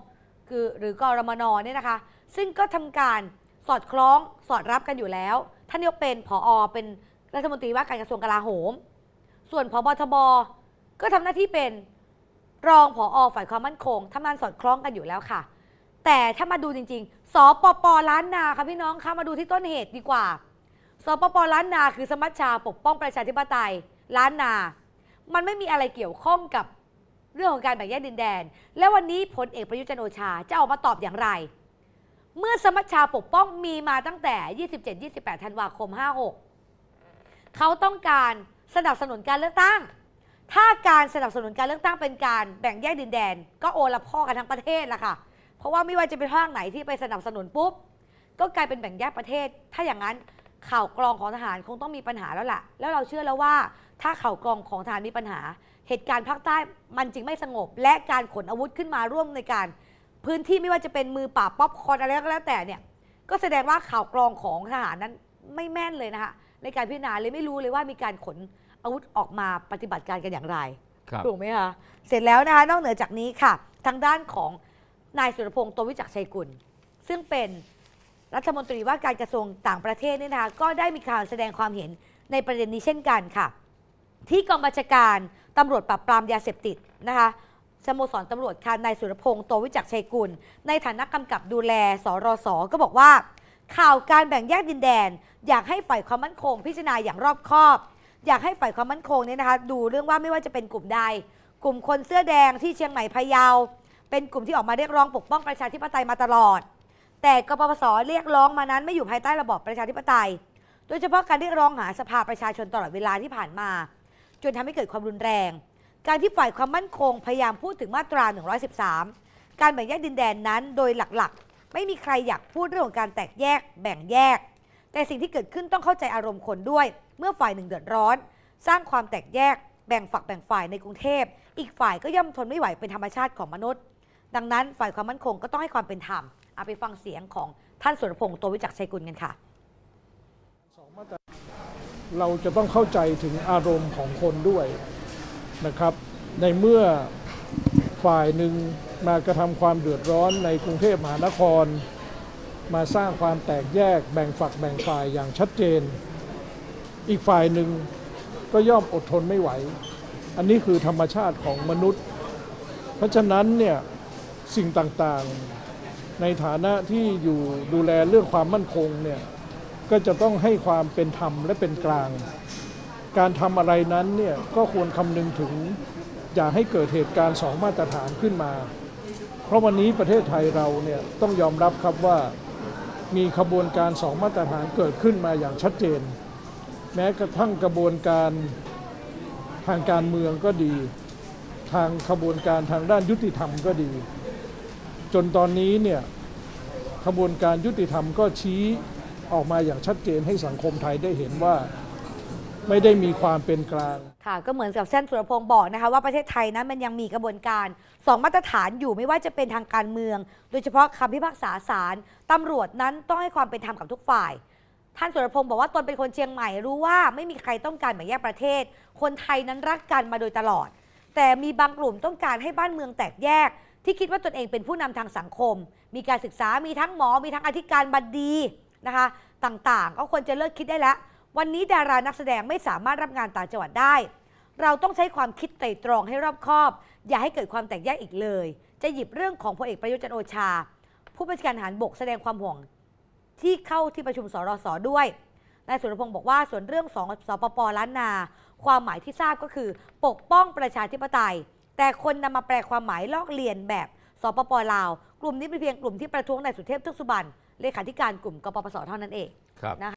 คือหรือกรมนเนี่ยนะคะ ซึ่งก็ทำการสอดคล้องสอดรับกันอยู่แล้ว ท่านยกเป็นผออเป็นรัฐมนตรีว่าการกระทรวงกลาโหม ส่วนผบทบก็ทำหน้าที่เป็นรองผออฝ่ายความมั่นคง ทำงานสอดคล้องกันอยู่แล้วค่ะ แต่ถ้ามาดูจริงๆสปป ล้านนาค่ะพี่น้องคะมาดูที่ต้นเหตุดีกว่า ส ปป ล้านนาคือสมัชชาปกป้องประชาธิปไตยล้านนา มันไม่มีอะไรเกี่ยวข้องกับเรื่องของการแบ่งแยกดินแดน และวันนี้พลเอกประยุจันโอชาจะออกมาตอบอย่างไรเมื่อสมัชชาปกป้องมีมาตั้งแต่ 27-28 ธันวาคม 56 เขาต้องการสนับสนุนการเลือกตั้ง ถ้าการสนับสนุนการเลือกตั้งเป็นการแบ่งแยกดินแดน ก็โอละพ่อกันทั้งประเทศละค่ะ เพราะว่าไม่ว่าจะเป็นภาคไหนที่ไปสนับสนุนปุ๊บ ก็กลายเป็นแบ่งแยกประเทศ ถ้าอย่างนั้นข่าวกรองของทหารคงต้องมีปัญหาแล้วล่ะ แล้วเราเชื่อแล้วว่าถ้าข่าวกรองของทหารมีปัญหา เหตุการณ์ภาคใต้มันจึงไม่สงบ และการขนอาวุธขึ้นมาร่วมในการพื้นที่ไม่ว่าจะเป็นมือป่าป๊อปคอนอะไรก็แล้วแต่เนี่ย ก็แสดงว่าข่าวกรองของทหารนั้นไม่แม่นเลยนะคะในการพิจารณาเลยไม่รู้เลยว่ามีการขนอาวุธออกมาปฏิบัติการกันอย่างไร ถูกไหมคะ เสร็จแล้วนะคะนอกเหนือจากนี้ค่ะ ทางด้านของนายสุรพงศ์โตวิจักชัยกุล ซึ่งเป็นรัฐมนตรีว่าการกระทรวงต่างประเทศเนี่ยนะคะก็ได้มีการแสดงความเห็นในประเด็นนี้เช่นกันค่ะ ที่กองบัญชาการตำรวจปราบปรามยาเสพติดนะคะสโมสรตำรวจค่ะนายสุรพงศ์โตวิจักชัยกุล ในฐานะกำกับดูแลสรสก็บอกว่า ข่าวการแบ่งแยกดินแดน อยากให้ฝ่ายความมั่นคงพิจารณาอย่างรอบคอบ อยากให้ฝ่ายความมั่นคงเนี่ยนะคะดูเรื่องว่าไม่ว่าจะเป็นกลุ่มใดกลุ่มคนเสื้อแดงที่เชียงใหม่พะเยาเป็นกลุ่มที่ออกมาเรียกร้องปกป้องประชาธิปไตยมาตลอด แต่กปปสเรียกร้องมานั้นไม่อยู่ภายใต้ระบอบประชาธิปไตย โดยเฉพาะการเรียกร้องหาสภาประชาชนตลอดเวลาที่ผ่านมา จนทำให้เกิดความรุนแรงการที่ฝ่ายความมั่นคง พยายามพูดถึงมาตรา 113 การแบ่งแยกดินแดนนั้นโดยหลักๆ ไม่มีใครอยากพูดเรื่องของการแตกแยก แบ่งแยก แต่สิ่งที่เกิดขึ้นต้องเข้าใจอารมณ์คนด้วย เมื่อฝ่ายหนึ่งเดือดร้อน สร้างความแตกแยก แบ่งฝักแบ่งฝ่ายในกรุงเทพ อีกฝ่ายก็ย่อมทนไม่ไหวเป็นธรรมชาติของมนุษย์ ดังนั้นฝ่ายความมั่นคงก็ต้องให้ความเป็นธรรมเอาไปฟังเสียงของท่านสุรพงศ์โตวิจักชัยกุลกันค่ะเราจะต้องเข้าใจถึงอารมณ์ของคนด้วยนะครับในเมื่อฝ่ายหนึ่งมากระทำความเดือดร้อนในกรุงเทพมหานคร มาสร้างความแตกแยกแบ่งฝักแบ่งฝ่ายอย่างชัดเจน อีกฝ่ายหนึ่งก็ย่อมอดทนไม่ไหว อันนี้คือธรรมชาติของมนุษย์ เพราะฉะนั้นเนี่ยสิ่งต่างๆในฐานะที่อยู่ดูแลเรื่องความมั่นคงเนี่ยก็จะต้องให้ความเป็นธรรมและเป็นกลางการทำอะไรนั้นเนี่ยก็ควรคำนึงถึงอย่าให้เกิดเหตุการณ์สองมาตรฐานขึ้นมา เพราะวันนี้ประเทศไทยเราเนี่ยต้องยอมรับครับว่ามีขบวนการสองมาตรฐานเกิดขึ้นมาอย่างชัดเจน แม้กระทั่งกระบวนการทางการเมืองก็ดี ทางขบวนการทางด้านยุติธรรมก็ดี จนตอนนี้เนี่ยขบวนการยุติธรรมก็ชี้ออกมาอย่างชัดเจนให้สังคมไทยได้เห็นว่าไม่ได้มีความเป็นกลาง ค่ะ ก็เหมือนกับเส้นสุรพงศ์บอกนะคะว่าประเทศไทยนั้นมันยังมีกระบวนการสองมาตรฐานอยู่ไม่ว่าจะเป็นทางการเมือง โดยเฉพาะคำพิพากษาศาลตำรวจนั้นต้องให้ความเป็นธรรมกับทุกฝ่าย ท่านสุรพงศ์บอกว่าตนเป็นคนเชียงใหม่รู้ว่าไม่มีใครต้องการแบ่งแยกประเทศ คนไทยนั้นรักกันมาโดยตลอด แต่มีบางกลุ่มต้องการให้บ้านเมืองแตกแยก ที่คิดว่าตนเองเป็นผู้นำทางสังคม มีการศึกษา มีทั้งหมอ มีทั้งอธิการบดีนะคะต่างๆก็ควรจะเลิกคิดได้แล้ววันนี้ดารานักแสดงไม่สามารถรับงานต่างจังหวัดได้ เราต้องใช้ความคิดไตรตรองให้รอบคอบ อย่าให้เกิดความแตกแยกอีกเลย จะหยิบเรื่องของพลเอกประยุทธ์จันโอชา ผู้บัญชาการทหารบกแสดงความห่วงที่เข้าที่ประชุมสรสด้วย นายสุรพงศ์บอกว่า ส่วนเรื่องสองสปปล้านนา ความหมายที่ทราบก็คือ ปกป้องประชาธิปไตย แต่คนนำมาแปลความหมายลอกเลียนแบบสปปลาว กลุ่มนี้เป็นเพียงกลุ่มที่ประท้วงนายสุเทพทุกสุบันเลขาธิการกลุ่มกปปสเท่านั้นเองนะ